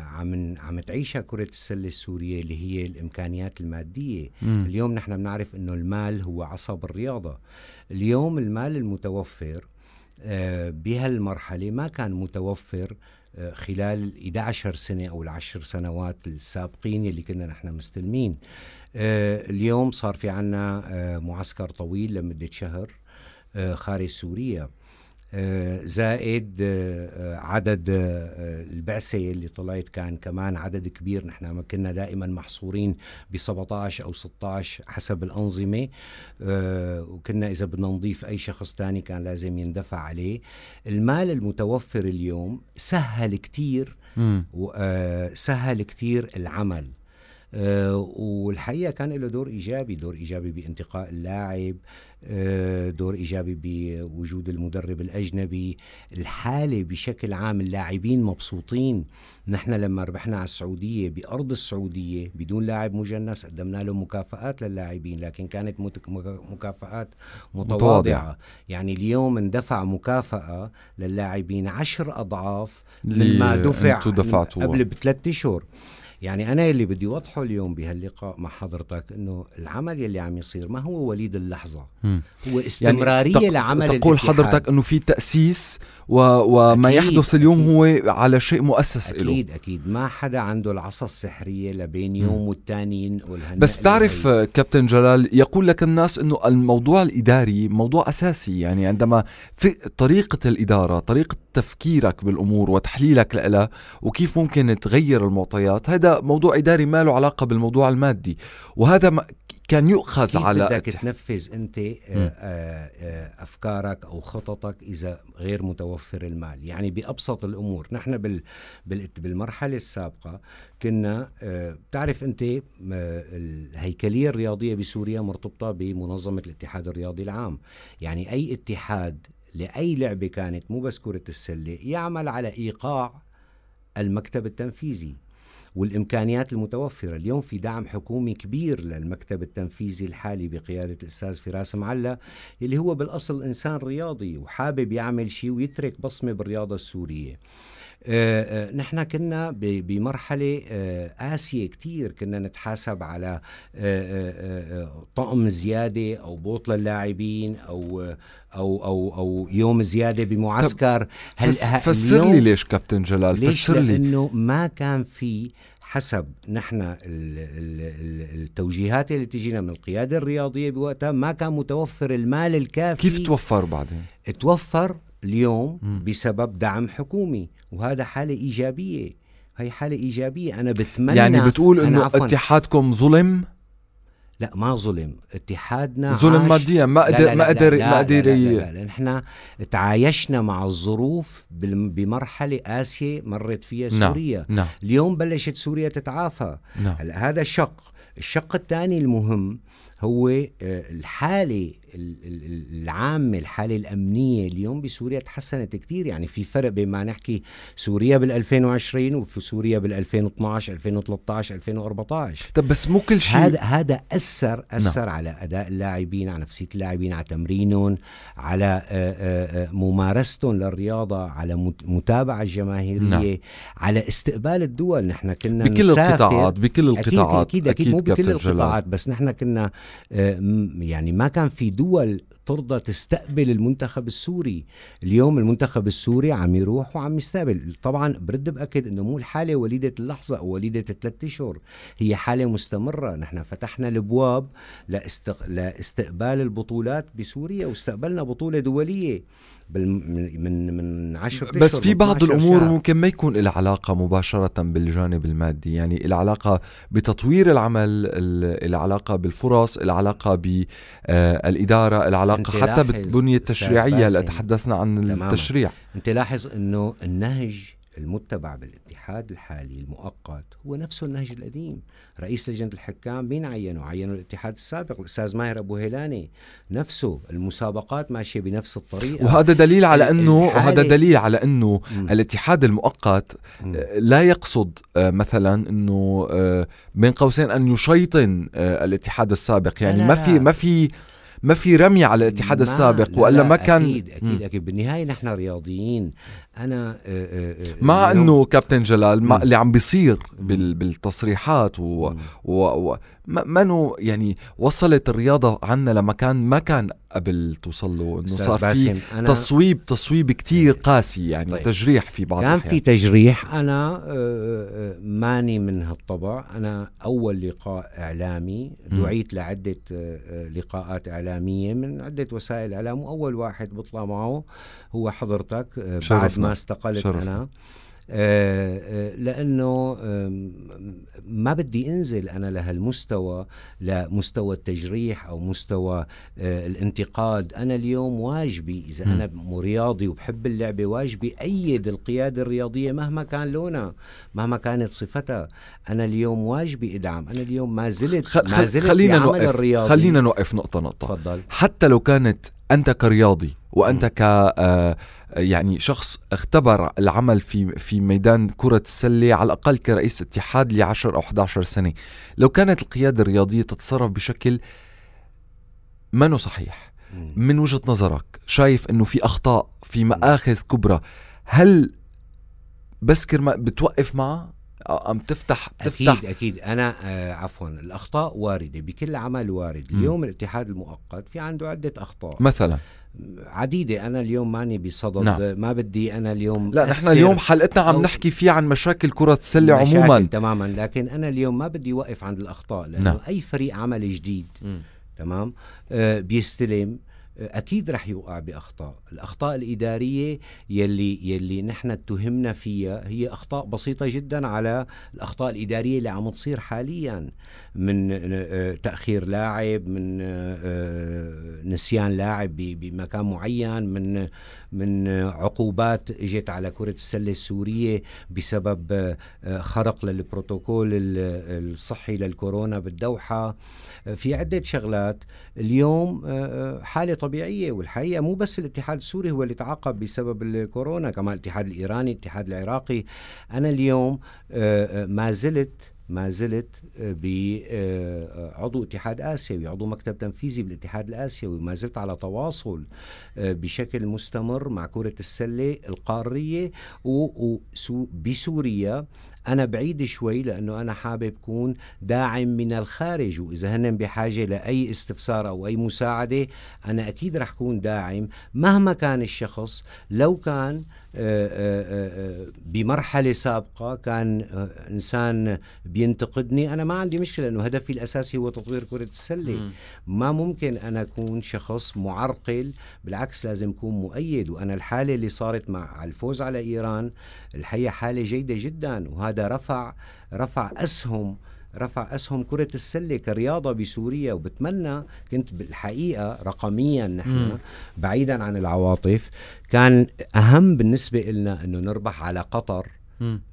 Speaker 7: عم عم تعيشها كرة السلة السورية اللي هي الإمكانيات المادية م. اليوم نحن بنعرف أنه المال هو عصب الرياضة اليوم المال المتوفر بهالمرحلة ما كان متوفر خلال 11 سنة أو العشر سنوات السابقين اللي كنا نحن مستلمين آه، اليوم صار في عنا آه، معسكر طويل لمدة شهر آه، خارج سوريا زائد آه، آه، عدد آه، البعثة اللي طلعت كان كمان عدد كبير نحن ما كنا دائما محصورين ب 17 أو 16 حسب الأنظمة وكنا إذا بدنا نضيف أي شخص تاني كان لازم يندفع عليه المال المتوفر اليوم سهل كتير سهل كتير العمل آه، والحقيقه كان له دور ايجابي دور ايجابي بانتقاء اللاعب آه، دور ايجابي بوجود المدرب الاجنبي الحاله بشكل عام اللاعبين مبسوطين نحن لما ربحنا على السعوديه بارض السعوديه بدون لاعب مجنس قدمنا له مكافآت للاعبين لكن كانت مكافآت متواضعه يعني اليوم اندفع مكافاه للاعبين عشر اضعاف مما دفع قبل بثلاث اشهر يعني أنا اللي بدي أوضحه اليوم بهاللقاء مع حضرتك أنه العمل اللي عم يصير ما هو وليد اللحظة هو يعني استمرارية يعني لعمل تقول الاتحاد. حضرتك
Speaker 1: أنه في تأسيس و... وما أكيد. يحدث اليوم
Speaker 7: هو على شيء مؤسس أكيد له أكيد أكيد ما حدا عنده العصا السحرية لبين يوم والتاني ينقل بس
Speaker 1: بتعرف كابتن جلال يقول لك الناس أنه الموضوع الإداري موضوع أساسي يعني عندما في طريقة الإدارة طريقة تفكيرك بالأمور وتحليلك لها وكيف ممكن تغير المعطيات هذا هذا موضوع إداري ما له علاقة بالموضوع المادي وهذا ما كان يؤخذ كيف على بدك
Speaker 7: تنفذ انت آه، آه، آه، افكارك او خططك اذا غير متوفر المال يعني بابسط الامور نحن بال بالمرحله السابقه كنا بتعرف انت الهيكليه الرياضيه بسوريا مرتبطه بمنظمه الاتحاد الرياضي العام يعني اي اتحاد لاي لعبه كانت مو بس كره السله يعمل على ايقاع المكتب التنفيذي والامكانيات المتوفره، اليوم في دعم حكومي كبير للمكتب التنفيذي الحالي بقياده الاستاذ فراس معلا اللي هو بالاصل انسان رياضي وحابب يعمل شيء ويترك بصمه بالرياضه السوريه. آه، آه، نحن كنا بمرحلة قاسية آه، كتير كنا نتحاسب على طقم زيادة أو بوط للاعبين أو أو أو أو يوم زيادة بمعسكر هل فسر لي ليش كابتن جلال فسر لي لأنه ما كان في حسب نحن التوجيهات اللي تجينا من القيادة الرياضية بوقتها ما كان متوفر المال الكافي كيف توفر بعدين؟ توفر اليوم بسبب دعم حكومي وهذا حالة إيجابية هي حالة إيجابية أنا بتمنى يعني بتقول إنه اتحادكم ظلم؟ لا ما ظلم اتحادنا ظلم ماديا ما قدر ما قدر ما قدر نحن تعايشنا مع الظروف بمرحله قاسيه مرت فيها نعم، سوريا نعم. نعم. اليوم بلشت سوريا تتعافى هلا نعم. هذا شق الشق الثاني المهم هو آه، الحاله العامة الحالة الأمنية اليوم بسوريا تحسنت كثير يعني في فرق بين ما نحكي سوريا بال2020 وفي سوريا بال2012 2013 2014 طب بس مو كل شيء هذا هذا أثر نعم. أثر على أداء اللاعبين على نفسية اللاعبين على تمرينهم على آه، آه، آه، ممارستهم للرياضة على متابعة الجماهيرية نعم. على استقبال الدول نحن كنا بكل القطاعات بكل القطاعات أكيد أكيد, أكيد, أكيد مو بكل القطاعات بس نحن كنا يعني ما كان في دول دول ترضى تستقبل المنتخب السوري اليوم المنتخب السوري عم يروح وعم يستقبل طبعا برد باكد انه مو الحاله وليده اللحظه او وليده الثلاث اشهر هي حاله مستمره نحن فتحنا الابواب لاستقبال البطولات بسوريا واستقبلنا بطوله دوليه من من 10 بس في بعض الامور شهر.
Speaker 1: ممكن ما يكون لها علاقه مباشره بالجانب المادي يعني العلاقه بتطوير العمل العلاقه بالفرص العلاقه بالاداره آه، العلاقه حتى بالبنيه التشريعيه اللي تحدثنا عن
Speaker 7: تماما. التشريع انت لاحظ انه النهج المتبع بالاتحاد الحالي المؤقت هو نفسه النهج القديم رئيس لجنة الحكام مين عينه عينه الاتحاد السابق الأستاذ ماهر أبو هيلاني نفسه المسابقات ماشية بنفس الطريقة وهذا دليل على أنه وهذا دليل
Speaker 1: على أنه م. الاتحاد المؤقت م. آه، لا يقصد آه، مثلا أنه آه، بين قوسين أن يشيطن الاتحاد السابق يعني ما في ما في ما في رمي على الاتحاد السابق والا ما كان اكيد اكيد,
Speaker 7: أكيد بالنهايه نحن رياضيين انا آه، آه، آه، مع انه
Speaker 1: كابتن جلال ما اللي عم بيصير بالتصريحات و, و, و انه يعني وصلت الرياضه عنا لمكان ما كان قبل توصل له انه صار في تصويب تصويب كتير طيب. قاسي يعني طيب. تجريح في بعض كان في تجريح
Speaker 7: انا ماني من هالطبع انا اول لقاء اعلامي دعيت لعده لقاءات اعلاميه من عده وسائل اعلام واول واحد بطلع معه هو حضرتك بعد ما ما استقلت شرفت. انا آه، آه، لانه ما بدي انزل انا لهالمستوى لمستوى التجريح او مستوى آه، الانتقاد انا اليوم واجبي اذا انا رياضي وبحب اللعبه واجبي ايد القياده الرياضيه مهما كان لونها مهما كانت صفتها انا اليوم واجبي ادعم انا اليوم ما زلت خل ما زلت خلينا نوقف الرياضي. خلينا
Speaker 1: نوقف نقطه نقطه تفضل. حتى لو كانت انت كرياضي وانت ك يعني شخص اختبر العمل في في ميدان كرة السلة على الأقل كرئيس اتحاد لعشر أو 11 سنة لو كانت القيادة الرياضية تتصرف بشكل ما صحيح من وجهة نظرك شايف أنه في أخطاء في مآخذ كبرى هل بس كرمال بتوقف معه ام تفتح تفتح اكيد
Speaker 7: اكيد انا آه عفوا الاخطاء وارده بكل عمل وارد اليوم م. الاتحاد المؤقت في عنده عده اخطاء مثلا عديدة أنا اليوم ماني بصدد نعم. ما بدي أنا اليوم لا نحن اليوم حلقتنا عم نحكي
Speaker 1: فيه عن مشاكل كرة السلة عموما
Speaker 7: تماما لكن أنا اليوم ما بدي وقف عند الأخطاء لأنه نعم. أي فريق عمل جديد م. تمام آه بيستلم آه اكيد رح يوقع باخطاء الاخطاء الاداريه يلي يلي نحن اتهمنا فيها هي اخطاء بسيطه جدا على الاخطاء الاداريه اللي عم تصير حاليا من آه، تاخير لاعب من آه، آه، نسيان لاعب بمكان معين من من عقوبات اجت على كره السله السوريه بسبب خرق للبروتوكول الصحي للكورونا بالدوحه في عده شغلات اليوم حاله طبيعية والحقيقة مو بس الاتحاد السوري هو اللي تعاقب بسبب الكورونا كمان الاتحاد الإيراني الاتحاد العراقي أنا اليوم آه، آه، ما زلت ما زلت آه، بعضو اتحاد اسيوي عضو مكتب تنفيذي بالاتحاد الاسيوي ما زلت على تواصل بشكل مستمر مع كره السله القاريه وبسوريا انا بعيد شوي لانه انا حابب اكون داعم من الخارج واذا هن بحاجه لاي استفسار او اي مساعده انا اكيد رح اكون داعم مهما كان الشخص لو كان آه، آه، آه، بمرحله سابقه كان انسان بينتقدني انا ما عندي مشكله انه هدفي الاساسي هو تطوير كره السله ما ممكن انا اكون شخص معرقل بالعكس لازم اكون مؤيد وانا الحاله اللي صارت مع الفوز على ايران الحقيقه حاله جيده جدا وهذا رفع رفع اسهم رفع أسهم كرة السلة كرياضة بسوريا وبتمنى كنت بالحقيقة رقميا نحن بعيدا عن العواطف كان أهم بالنسبة لنا أنه نربح على قطر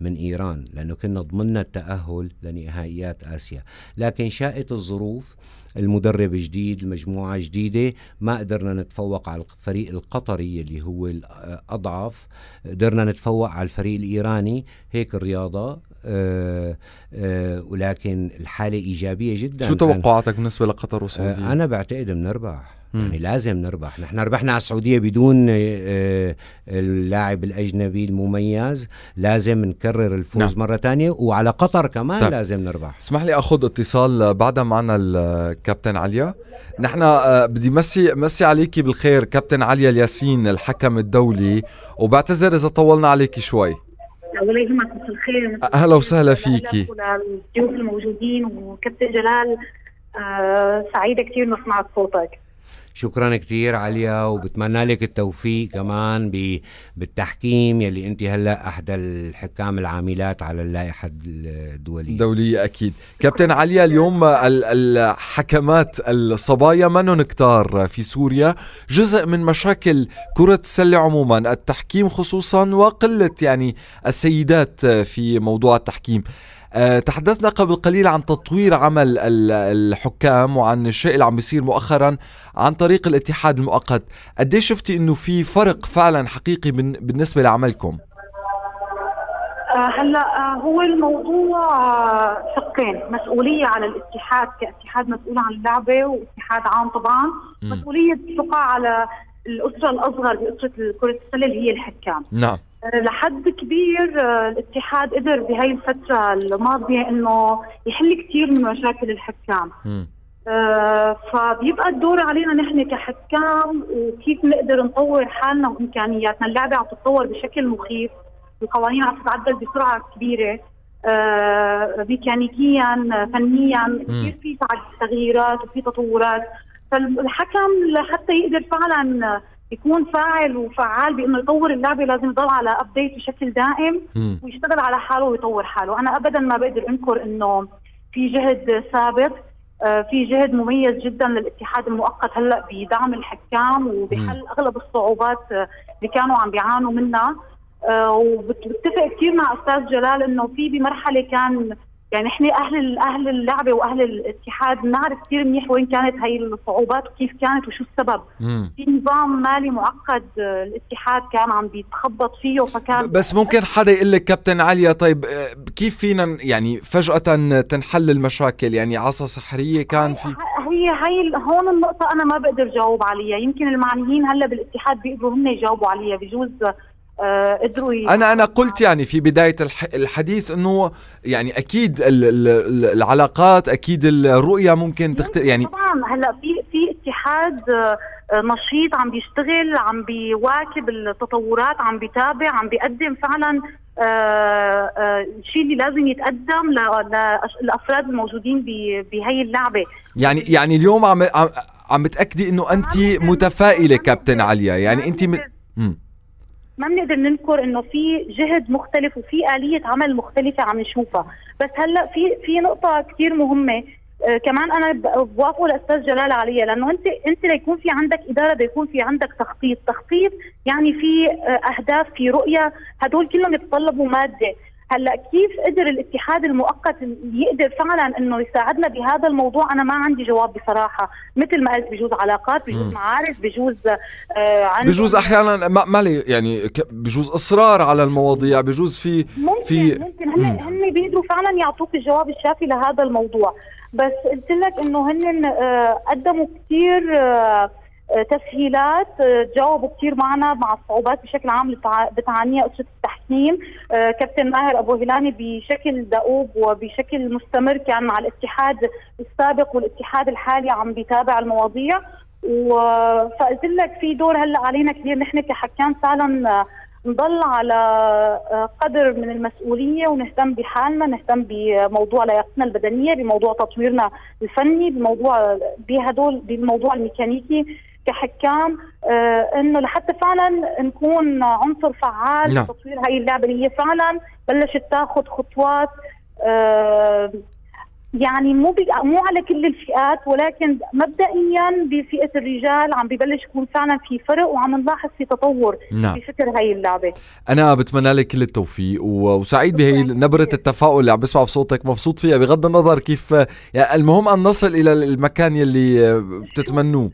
Speaker 7: من إيران لأنه كنا ضمننا التأهل لنهائيات آسيا لكن شاءت الظروف المدرب جديد المجموعة جديدة ما قدرنا نتفوق على الفريق القطري اللي هو الأضعف قدرنا نتفوق على الفريق الإيراني هيك الرياضة آه، آه، ولكن الحاله ايجابيه جدا شو توقعاتك بالنسبه لقطر والسعوديه؟ آه، انا بعتقد بنربح يعني لازم نربح نحن ربحنا على السعوديه بدون اللاعب الاجنبي المميز لازم نكرر الفوز نعم. مره ثانيه وعلى قطر كمان طيب. لازم نربح اسمح لي اخذ اتصال
Speaker 1: بعدها معنا الكابتن عليا نحن بدي مسي مسي عليكي بالخير كابتن عليا الياسين الحكم الدولي وبعتذر اذا طولنا عليكي شوي
Speaker 8: الخير اهلا وسهلا فيكي وللضيوف الموجودين وكابتن جلال آه سعيده كثير نسمع صوتك
Speaker 7: شكرا كثير عليا وبتمنى لك التوفيق كمان بالتحكيم يلي انت هلا احدى الحكام العاملات على اللائحه الدوليه الدوليه اكيد كابتن عليا اليوم
Speaker 1: الحكمات الصبايا منهم كتار في سوريا جزء من مشاكل كره السله عموما التحكيم خصوصا وقله يعني السيدات في موضوع التحكيم آه، تحدثنا قبل قليل عن تطوير عمل الحكام وعن الشيء اللي عم بيصير مؤخرا عن طريق الاتحاد المؤقت قد إيه شفتي انه في فرق فعلا حقيقي بالنسبه لعملكم
Speaker 8: آه، هلا آه، هو الموضوع شقين مسؤوليه على الاتحاد كاتحاد مسؤول عن اللعبه واتحاد عام طبعا م. مسؤوليه تقع على الاسره الاصغر باسره كره السله اللي هي الحكام نعم آه، لحد كبير آه، الاتحاد قدر بهاي الفترة الماضية انه يحل كثير من مشاكل الحكام م. آه، فبيبقى الدور علينا نحن كحكام وكيف نقدر نطور حالنا وامكانياتنا، اللعبه عم تتطور بشكل مخيف، القوانين عم تتعدل بسرعه كبيره، ميكانيكيا، فنيا، كثير في تغييرات وفي تطورات، فالحكم لحتى يقدر فعلا يكون فاعل وفعال بانه يطور اللعبه لازم يضل على ابديت بشكل دائم ويشتغل على حاله ويطور حاله، انا ابدا ما بقدر انكر انه في جهد سابق آه، في جهد مميز جدا للاتحاد المؤقت هلا بدعم الحكام وبحل اغلب الصعوبات اللي كانوا عم بيعانوا منها آه، وبتفق كثير مع استاذ جلال انه في بمرحله كان يعني احنا اهل اهل اللعبه واهل الاتحاد بنعرف كثير منيح وين كانت هي الصعوبات وكيف كانت وشو السبب مم. في نظام مالي معقد آه، الاتحاد كان عم بيتخبط فيه فكان بس ممكن
Speaker 1: حدا يقول لك كابتن عليا طيب آه، كيف فينا يعني فجاه تنحل المشاكل يعني عصا سحريه كان في
Speaker 8: هي هي هون النقطه انا ما بقدر جاوب عليها يمكن المعنيين هلا بالاتحاد بيقدروا هم يجاوبوا عليها بجوز قدروا آه،
Speaker 1: انا انا قلت يعني في بدايه الحديث انه يعني اكيد العلاقات اكيد الرؤيه ممكن تختلف يعني
Speaker 8: طبعا هلا في في اتحاد آه، نشيط عم بيشتغل عم بيواكب التطورات عم بيتابع عم بيقدم فعلا الشيء آه، اللي لازم يتقدم للافراد الموجودين بهي اللعبه
Speaker 1: يعني يعني اليوم عم عم بتاكدي انه انت متفائله كابتن عليا يعني انت م...
Speaker 8: ما بنقدر ننكر انه في جهد مختلف وفي اليه عمل مختلفه عم نشوفها بس هلا في في نقطه كثير مهمه آه كمان انا بوافقه الاستاذ جلال عليها لانه انت انت ليكون في عندك اداره بده يكون في عندك تخطيط، تخطيط يعني في آه اهداف في رؤيه هدول كلهم يتطلبوا ماده، هلا كيف قدر الاتحاد المؤقت يقدر فعلا انه يساعدنا بهذا الموضوع انا ما عندي جواب بصراحه مثل ما قلت بجوز علاقات بجوز معارف بجوز آه عن بجوز
Speaker 1: احيانا ما مالي يعني بجوز اصرار على المواضيع بجوز في ممكن في ممكن هن
Speaker 8: هن بيقدروا فعلا يعطوك الجواب الشافي لهذا الموضوع بس قلت لك انه هن آه قدموا كثير آه آه، تسهيلات تجاوبوا آه، كثير معنا مع الصعوبات بشكل عام اللي بتعانيها قصه التحكيم آه، كابتن ماهر ابو هلاني بشكل دؤوب وبشكل مستمر كان مع الاتحاد السابق والاتحاد الحالي عم بيتابع المواضيع فقلت لك في دور هلا علينا كثير نحن كحكام فعلا نضل على قدر من المسؤولية ونهتم بحالنا نهتم بموضوع لياقتنا البدنية بموضوع تطويرنا الفني بموضوع بهدول بموضوع الميكانيكي كحكام آه، انه لحتى فعلا نكون عنصر فعال نعم. تطوير هاي اللعبه اللي هي فعلا بلشت تاخذ خطوات آه، يعني مو مو على كل الفئات ولكن مبدئيا بفئه الرجال عم ببلش يكون فعلا في فرق وعم نلاحظ في تطور نعم. بفكر هاي اللعبه
Speaker 1: انا بتمنى لك كل التوفيق وسعيد بهي نبره التفاؤل اللي عم بسمع بصوتك مبسوط فيها بغض النظر كيف يعني المهم ان نصل الى المكان يلي بتتمنوه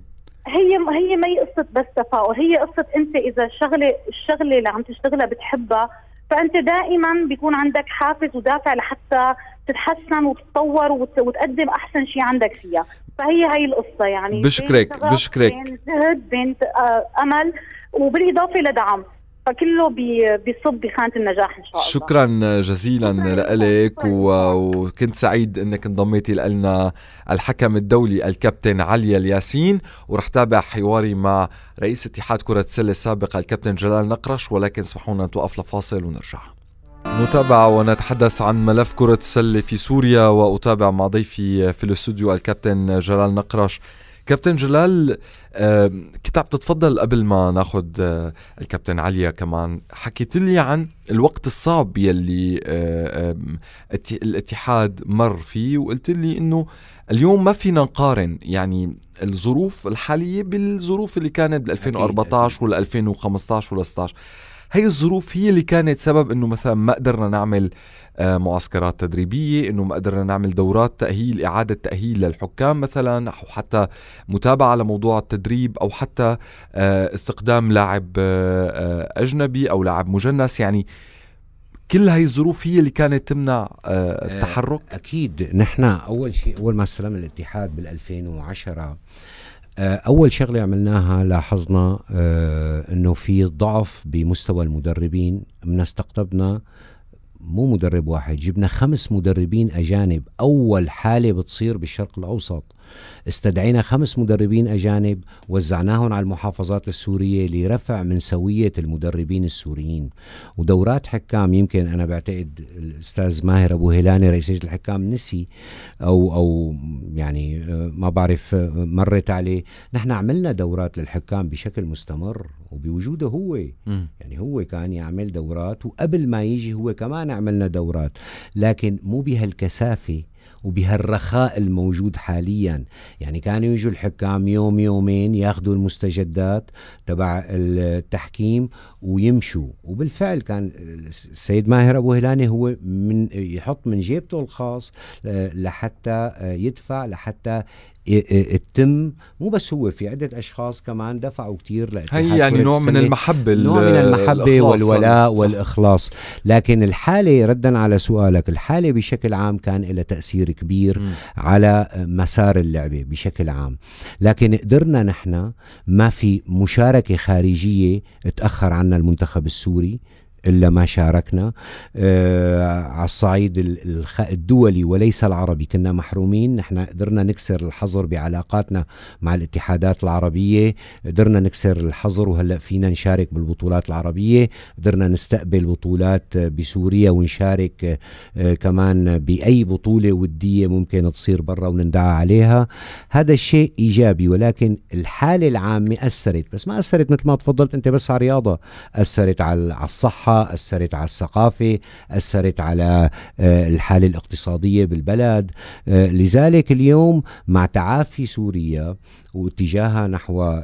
Speaker 8: هي هي ما هي قصه بس تفاؤل هي قصه انت اذا الشغله الشغله اللي عم تشتغلها بتحبها فانت دائما بيكون عندك حافز ودافع لحتى تتحسن وتتطور وتقدم احسن شيء عندك فيها فهي هي القصه يعني بشكرك بشكرك بين جهد بين آه، امل وبالاضافه لدعم فكله بيصب بخانه النجاح ان شاء الله
Speaker 1: شكرا جزيلا لك وكنت سعيد انك انضميتي لنا الحكم الدولي الكابتن علي الياسين ورح تابع حواري مع رئيس اتحاد كره السله السابق الكابتن جلال نقرش ولكن اسمحوا لنا نتوقف لفاصل ونرجع نتابع ونتحدث عن ملف كرة السلة في سوريا وأتابع مع ضيفي في الاستوديو الكابتن جلال نقرش كابتن جلال كنت عم تتفضل قبل ما ناخذ آه، الكابتن عليا كمان حكيت لي عن الوقت الصعب يلي آه، الاتحاد مر فيه وقلت لي انه اليوم ما فينا نقارن يعني الظروف الحاليه بالظروف اللي كانت بال 2014 ولا 2015 ولا 16 هي الظروف هي اللي كانت سبب انه مثلا ما قدرنا نعمل آه، معسكرات تدريبية انه ما قدرنا نعمل دورات تأهيل اعادة تأهيل للحكام مثلا او حتى متابعة لموضوع التدريب او حتى آه، استقدام لاعب آه، اجنبي او لاعب مجنس يعني كل
Speaker 7: هاي الظروف هي اللي كانت تمنع التحرك اكيد نحن اول شيء اول ما استلم الاتحاد بال2010 آه، اول شغله عملناها لاحظنا آه، انه في ضعف بمستوى المدربين من استقطبنا مو مدرب واحد جبنا خمس مدربين اجانب اول حاله بتصير بالشرق الاوسط استدعينا خمس مدربين أجانب وزعناهم على المحافظات السورية لرفع من سوية المدربين السوريين ودورات حكام يمكن أنا بعتقد الأستاذ ماهر أبو هلاني رئيس لجنة الحكام نسي أو أو يعني آه، ما بعرف آه، مرت عليه نحن عملنا دورات للحكام بشكل مستمر وبوجوده هو م. يعني هو كان يعمل دورات وقبل ما يجي هو كمان عملنا دورات لكن مو بهالكثافة وبهالرخاء الموجود حاليا يعني كانوا يجوا الحكام يوم يومين ياخذوا المستجدات تبع التحكيم ويمشوا وبالفعل كان السيد ماهر ابو هلاني هو من يحط من جيبته الخاص آه، لحتى آه، يدفع لحتى تتم مو بس هو في عده اشخاص كمان دفعوا كثير لاتحاد هي يعني نوع من المحبه نوع من المحبه والولاء صح. والاخلاص لكن الحاله ردا على سؤالك الحاله بشكل عام كان لها تاثير كبير م. على مسار اللعبه بشكل عام لكن قدرنا نحن ما في مشاركه خارجيه تاخر عنا المنتخب السوري إلا ما شاركنا آه، على الصعيد الدولي وليس العربي كنا محرومين نحن قدرنا نكسر الحظر بعلاقاتنا مع الاتحادات العربية قدرنا نكسر الحظر وهلأ فينا نشارك بالبطولات العربية قدرنا نستقبل بطولات بسوريا ونشارك آه، كمان بأي بطولة ودية ممكن تصير برا ونندعى عليها هذا الشيء إيجابي ولكن الحالة العامة أثرت بس ما أثرت مثل ما تفضلت أنت بس على الرياضة أثرت على الصحة الصحة أثرت على الثقافة أثرت على آه، الحالة الاقتصادية بالبلد آه، لذلك اليوم مع تعافي سوريا واتجاهها نحو آه،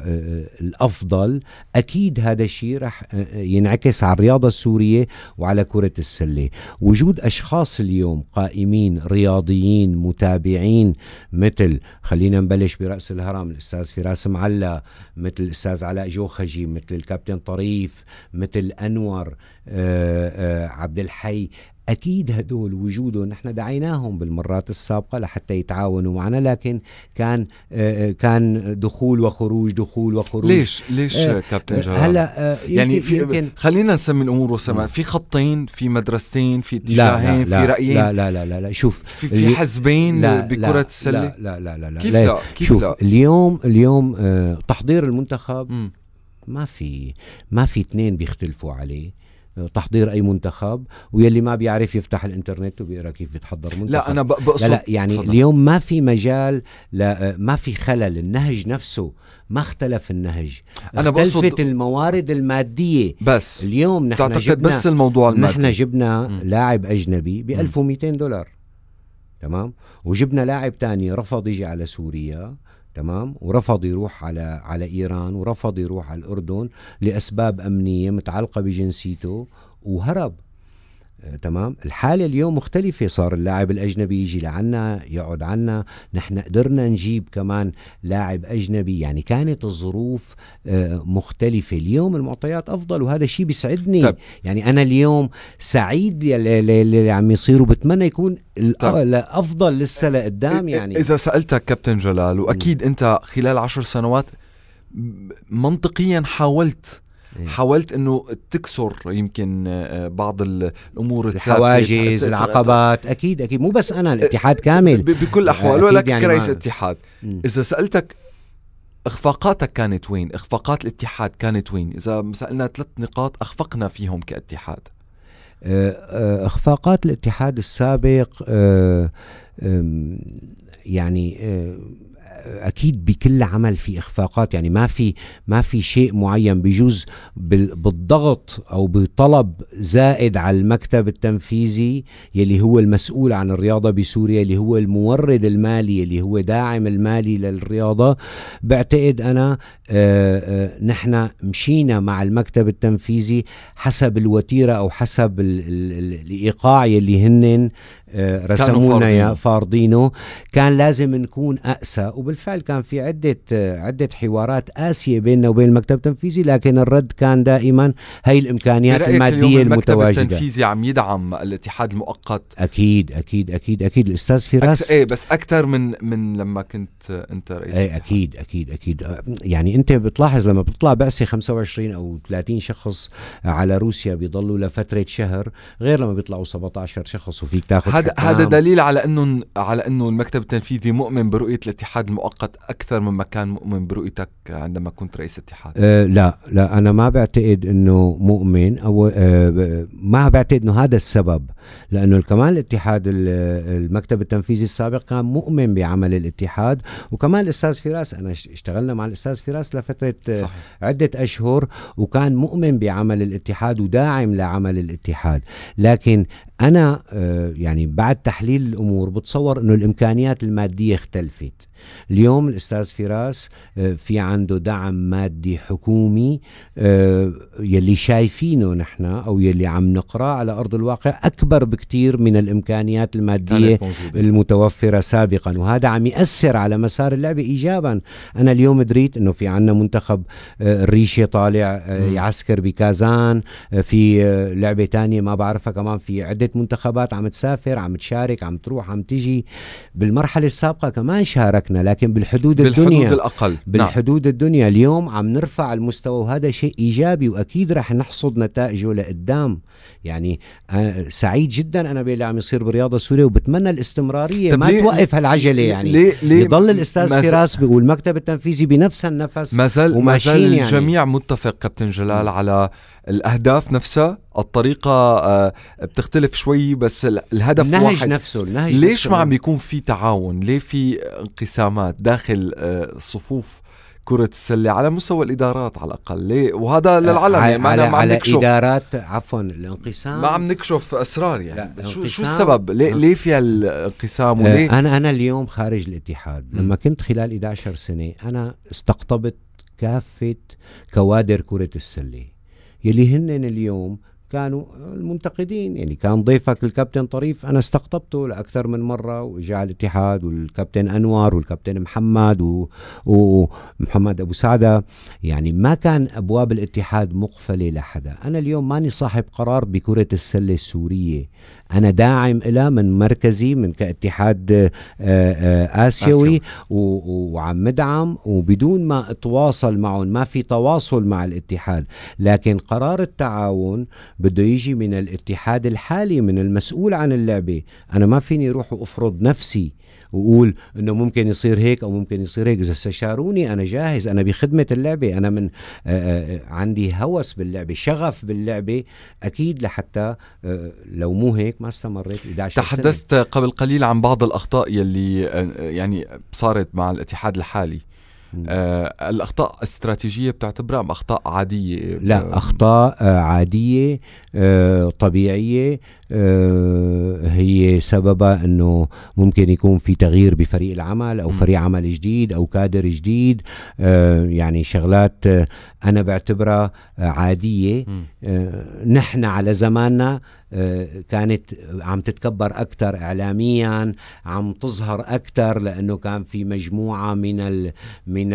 Speaker 7: الأفضل أكيد هذا الشيء رح ينعكس على الرياضة السورية وعلى كرة السلة وجود أشخاص اليوم قائمين رياضيين متابعين مثل خلينا نبلش برأس الهرم الأستاذ فراس معلا مثل الأستاذ علاء جوخجي مثل الكابتن طريف مثل أنور آه، آه، عبد الحي اكيد هدول وجودهم نحن دعيناهم بالمرات السابقه لحتى يتعاونوا معنا لكن كان آه، كان دخول وخروج دخول وخروج ليش ليش آه كابتن جلال هلا آه يعني في يمكن خلينا نسمي الامور وسماء نعم. في خطين في مدرستين
Speaker 1: في اتجاهين لا لا في رايين لا
Speaker 7: لا لا لا, لا شوف في, في حزبين لا بكره لا السله لا لا لا لا, لا كيف لا, لا كيف شوف لا اليوم اليوم آه تحضير المنتخب ما في ما في اثنين بيختلفوا عليه تحضير اي منتخب ويلي ما بيعرف يفتح الانترنت وبيقرا كيف بيتحضر منتخب لا انا بقصد لا, لا يعني صدق. اليوم ما في مجال لا ما في خلل النهج نفسه ما اختلف النهج انا بقصد الموارد الماديه بس اليوم نحن تعتقد جبنا بس الموضوع المادي نحن جبنا م. لاعب اجنبي ب 1200 دولار تمام وجبنا لاعب تاني رفض يجي على سوريا تمام ورفض يروح على على ايران ورفض يروح على الاردن لاسباب امنيه متعلقه بجنسيته وهرب تمام الحالة اليوم مختلفة صار اللاعب الأجنبي يجي لعنا يقعد عنا نحن قدرنا نجيب كمان لاعب أجنبي يعني كانت الظروف آه، مختلفة اليوم المعطيات أفضل وهذا الشيء بيسعدني طيب. يعني أنا اليوم سعيد اللي عم يصير وبتمنى يكون الأفضل طيب. آه، لسه لقدام يعني إذا
Speaker 1: سألتك كابتن جلال وأكيد أنت خلال عشر سنوات منطقيا حاولت إيه. حاولت انه تكسر يمكن آه، بعض الامور الحواجز العقبات
Speaker 7: اكيد اكيد مو بس انا الاتحاد آه، كامل
Speaker 1: بكل احوال ولكن يعني كرئيس
Speaker 7: اتحاد اذا سالتك اخفاقاتك كانت وين؟ اخفاقات الاتحاد
Speaker 1: كانت وين؟ اذا سالنا ثلاث نقاط اخفقنا فيهم كاتحاد
Speaker 7: آه، اخفاقات الاتحاد السابق يعني اكيد بكل عمل في اخفاقات يعني ما في ما في شيء معين بجوز بالضغط او بطلب زائد على المكتب التنفيذي يلي هو المسؤول عن الرياضه بسوريا اللي هو المورد المالي اللي هو داعم المالي للرياضه بعتقد انا آه، آه، نحن مشينا مع المكتب التنفيذي حسب الوتيره او حسب الـ الـ الايقاع اللي هن آه، رسمونا يا فارضينه كان لازم نكون اقسى وبالفعل كان في عده عده حوارات قاسيه بيننا وبين المكتب التنفيذي لكن الرد كان دائما هي الامكانيات الماديه المتواجده المكتب التنفيذي
Speaker 1: عم يدعم الاتحاد المؤقت
Speaker 7: اكيد اكيد اكيد اكيد الاستاذ فراس أكت... ايه
Speaker 1: بس اكثر من من
Speaker 7: لما كنت انت رئيس ايه اكيد اكيد اكيد يعني انت بتلاحظ لما بتطلع بعثه 25 او 30 شخص على روسيا بيضلوا لفتره شهر غير لما بيطلعوا 17 شخص وفيك تاخذ هذا هذا دليل على انه على انه المكتب التنفيذي مؤمن
Speaker 1: برؤيه الاتحاد المؤقت اكثر مما كان مؤمن برؤيتك عندما كنت رئيس اتحاد
Speaker 7: أه لا لا انا ما بعتقد انه مؤمن او أه ما بعتقد انه هذا السبب لانه كمان الاتحاد المكتب التنفيذي السابق كان مؤمن بعمل الاتحاد وكمان الاستاذ فراس انا اشتغلنا مع الاستاذ فراس الناس لفتره صحيح. عده اشهر وكان مؤمن بعمل الاتحاد وداعم لعمل الاتحاد لكن انا آه، يعني بعد تحليل الامور بتصور انه الامكانيات الماديه اختلفت اليوم الاستاذ فراس آه، في عنده دعم مادي حكومي آه، يلي شايفينه نحن او يلي عم نقراه على ارض الواقع اكبر بكثير من الامكانيات الماديه المتوفره سابقا وهذا عم ياثر على مسار اللعبه ايجابا انا اليوم دريت انه في عندنا منتخب الريشه طالع يعسكر بكازان في لعبه ثانيه ما بعرفها كمان في عده عدة منتخبات عم تسافر عم تشارك عم تروح عم تجي بالمرحلة السابقة كمان شاركنا لكن بالحدود, بالحدود الدنيا بالحدود الأقل
Speaker 1: نعم. بالحدود
Speaker 7: نعم. الدنيا اليوم عم نرفع المستوى وهذا شيء إيجابي وأكيد رح نحصد نتائجه لقدام يعني آه، سعيد جدا أنا باللي عم يصير بالرياضة السورية وبتمنى الاستمرارية ما توقف هالعجلة يعني ليه ليه يضل الأستاذ فراس والمكتب التنفيذي بنفس النفس ما زال ما زال يعني. الجميع يعني.
Speaker 1: متفق كابتن جلال على الاهداف نفسها الطريقه آه، بتختلف شوي بس الهدف النهج واحد نفسه النهج ليش نفسه ما عم بيكون في تعاون ليه في انقسامات داخل آه، صفوف كرة السلة على مستوى الإدارات على الأقل
Speaker 7: ليه وهذا آه، للعلم يعني ما على, ما عم نكشف إدارات عفوا الانقسام ما
Speaker 1: عم نكشف أسرار يعني شو, شو السبب ليه, ليه
Speaker 7: في الانقسام وليه أنا أنا اليوم خارج الاتحاد لما كنت خلال 11 سنة أنا استقطبت كافة كوادر كرة السلة يلي هن اليوم كانوا المنتقدين يعني كان ضيفك الكابتن طريف انا استقطبته لاكثر من مره وجاء على الاتحاد والكابتن انور والكابتن محمد ومحمد ابو سعده يعني ما كان ابواب الاتحاد مقفله لحدا انا اليوم ماني صاحب قرار بكره السله السوريه انا داعم لها من مركزي من كاتحاد آه، آه، اسيوي وعم ندعم وبدون ما اتواصل معهم ما في تواصل مع الاتحاد لكن قرار التعاون بده يجي من الاتحاد الحالي من المسؤول عن اللعبه انا ما فيني اروح وافرض نفسي وقول انه ممكن يصير هيك او ممكن يصير هيك اذا استشاروني انا جاهز انا بخدمه اللعبه انا من عندي هوس باللعبه شغف باللعبه اكيد لحتى لو مو هيك ما استمريت 11 تحدثت
Speaker 1: سنة. قبل قليل عن بعض الاخطاء يلي يعني صارت مع الاتحاد الحالي آه الاخطاء الاستراتيجيه بتعتبرها ام اخطاء عاديه
Speaker 7: لا آه، اخطاء آه، عاديه آه طبيعيه آه هي سببها انه ممكن يكون في تغيير بفريق العمل او م. فريق عمل جديد او كادر جديد آه يعني شغلات آه، انا بعتبرها عاديه نحن على زماننا كانت عم تتكبر اكثر اعلاميا عم تظهر اكثر لانه كان في مجموعه من الـ من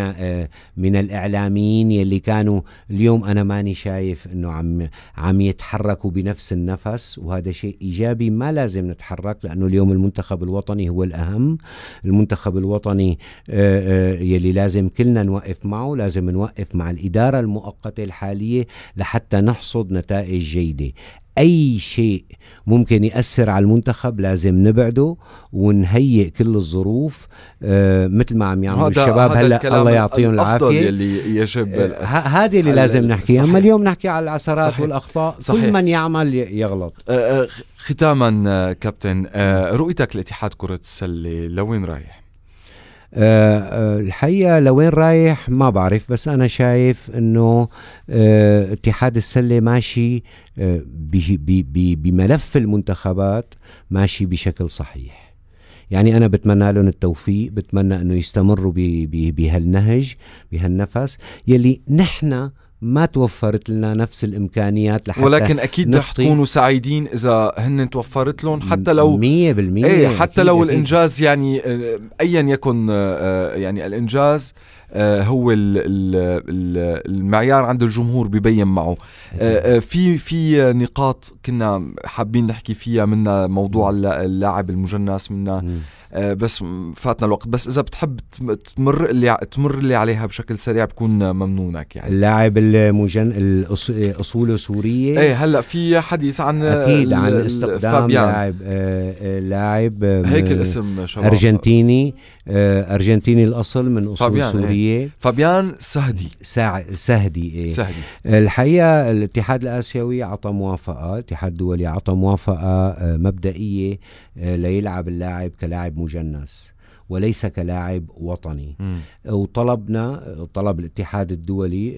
Speaker 7: من الاعلاميين يلي كانوا اليوم انا ماني شايف انه عم عم يتحركوا بنفس النفس وهذا شيء ايجابي ما لازم نتحرك لانه اليوم المنتخب الوطني هو الاهم المنتخب الوطني آه، آه، يلي لازم كلنا نوقف معه لازم نوقف مع الاداره المؤقته الحاليه لحتى نحصد نتائج جيده اي شيء ممكن ياثر على المنتخب لازم نبعده ونهيئ كل الظروف آه مثل ما عم يعملوا الشباب هلا الله يعطيهم العافيه اللي يجب آه، هذه اللي لازم نحكي اما اليوم نحكي على العثرات صحيح. والاخطاء صحيح. كل من يعمل يغلط آه, آه،
Speaker 1: ختاما آه، كابتن آه رؤيتك لاتحاد كره السله لوين رايح
Speaker 7: آه، آه، الحقيقه لوين رايح ما بعرف بس انا شايف انه آه، اتحاد السله ماشي بملف المنتخبات ماشي بشكل صحيح يعني انا بتمنى لهم التوفيق بتمنى انه يستمروا بهالنهج بهالنفس يلي نحن ما توفرت لنا نفس الامكانيات لحتى ولكن اكيد رح تكونوا
Speaker 1: سعيدين اذا هن توفرت لهم حتى لو 100%
Speaker 7: ايه حتى أكيد لو أكيد. الانجاز
Speaker 1: يعني آه، ايا يكن آه، آه، يعني الانجاز هو المعيار عند الجمهور ببين معه في في نقاط كنا حابين نحكي فيها منها موضوع اللاعب المجنس منها آه، بس فاتنا الوقت بس اذا بتحب تمر اللي تمر لي عليها بشكل سريع بكون ممنونك يعني
Speaker 7: اللاعب المجن اصوله سوريه ايه
Speaker 1: هلا في حديث عن اكيد عن استقدام لاعب
Speaker 7: آه، آه، لاعب هيك الاسم شباب ارجنتيني آه، ارجنتيني الاصل من اصول فابيان إيه. سوريه إيه. فابيان سهدي سع... سهدي إيه. سهدي الحقيقه الاتحاد الاسيوي اعطى موافقه الاتحاد الدولي اعطى موافقه آه، مبدئيه آه، ليلعب اللاعب كلاعب مجنس وليس كلاعب وطني وطلبنا طلب الاتحاد الدولي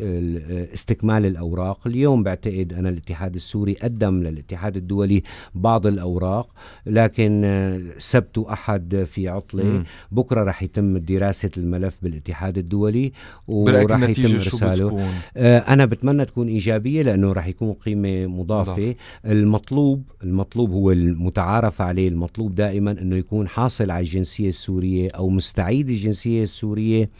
Speaker 7: استكمال الأوراق اليوم بعتقد أنا الاتحاد السوري قدم للاتحاد الدولي بعض الأوراق لكن سبت وأحد في عطلة بكرة رح يتم دراسة الملف بالاتحاد الدولي ورح يتم إرساله آه، أنا بتمنى تكون إيجابية لأنه رح يكون قيمة مضافة مضاف. المطلوب المطلوب هو المتعارف عليه المطلوب دائما أنه يكون حاصل على الجنسية السورية أو مستعيد الجنسية السورية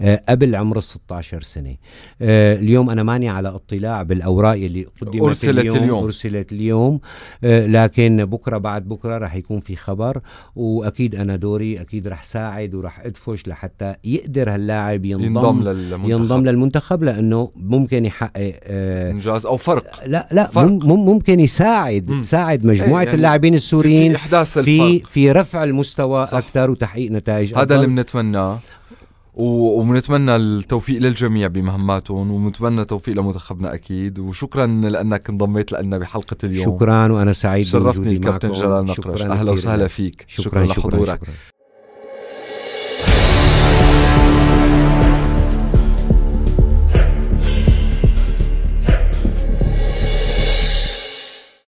Speaker 7: آه، قبل عمر 16 سنة آه، اليوم أنا ماني على اطلاع بالأوراق اللي قدمت أرسلت اليوم, اليوم. أرسلت اليوم آه، لكن بكرة بعد بكرة رح يكون في خبر وأكيد أنا دوري أكيد رح ساعد ورح أدفش لحتى يقدر هاللاعب ينضم, ينضم للمنتخب ينضم للمنتخب لأنه ممكن يحقق إنجاز أو فرق لا لا فرق. ممكن يساعد مم. ساعد مجموعة إيه، يعني اللاعبين السوريين في, في, في رفع المستوى أكثر وتحقيق نتائج نتائج هذا اللي بنتمناه
Speaker 1: وبنتمنى التوفيق للجميع بمهماتهم وبنتمنى توفيق لمنتخبنا اكيد وشكرا لانك انضميت لنا بحلقه اليوم شكرا وانا سعيد شرفتني الكابتن جلال نقرش اهلا وسهلا فيك شكرا, شكرا, شكرا لحضورك شكرا.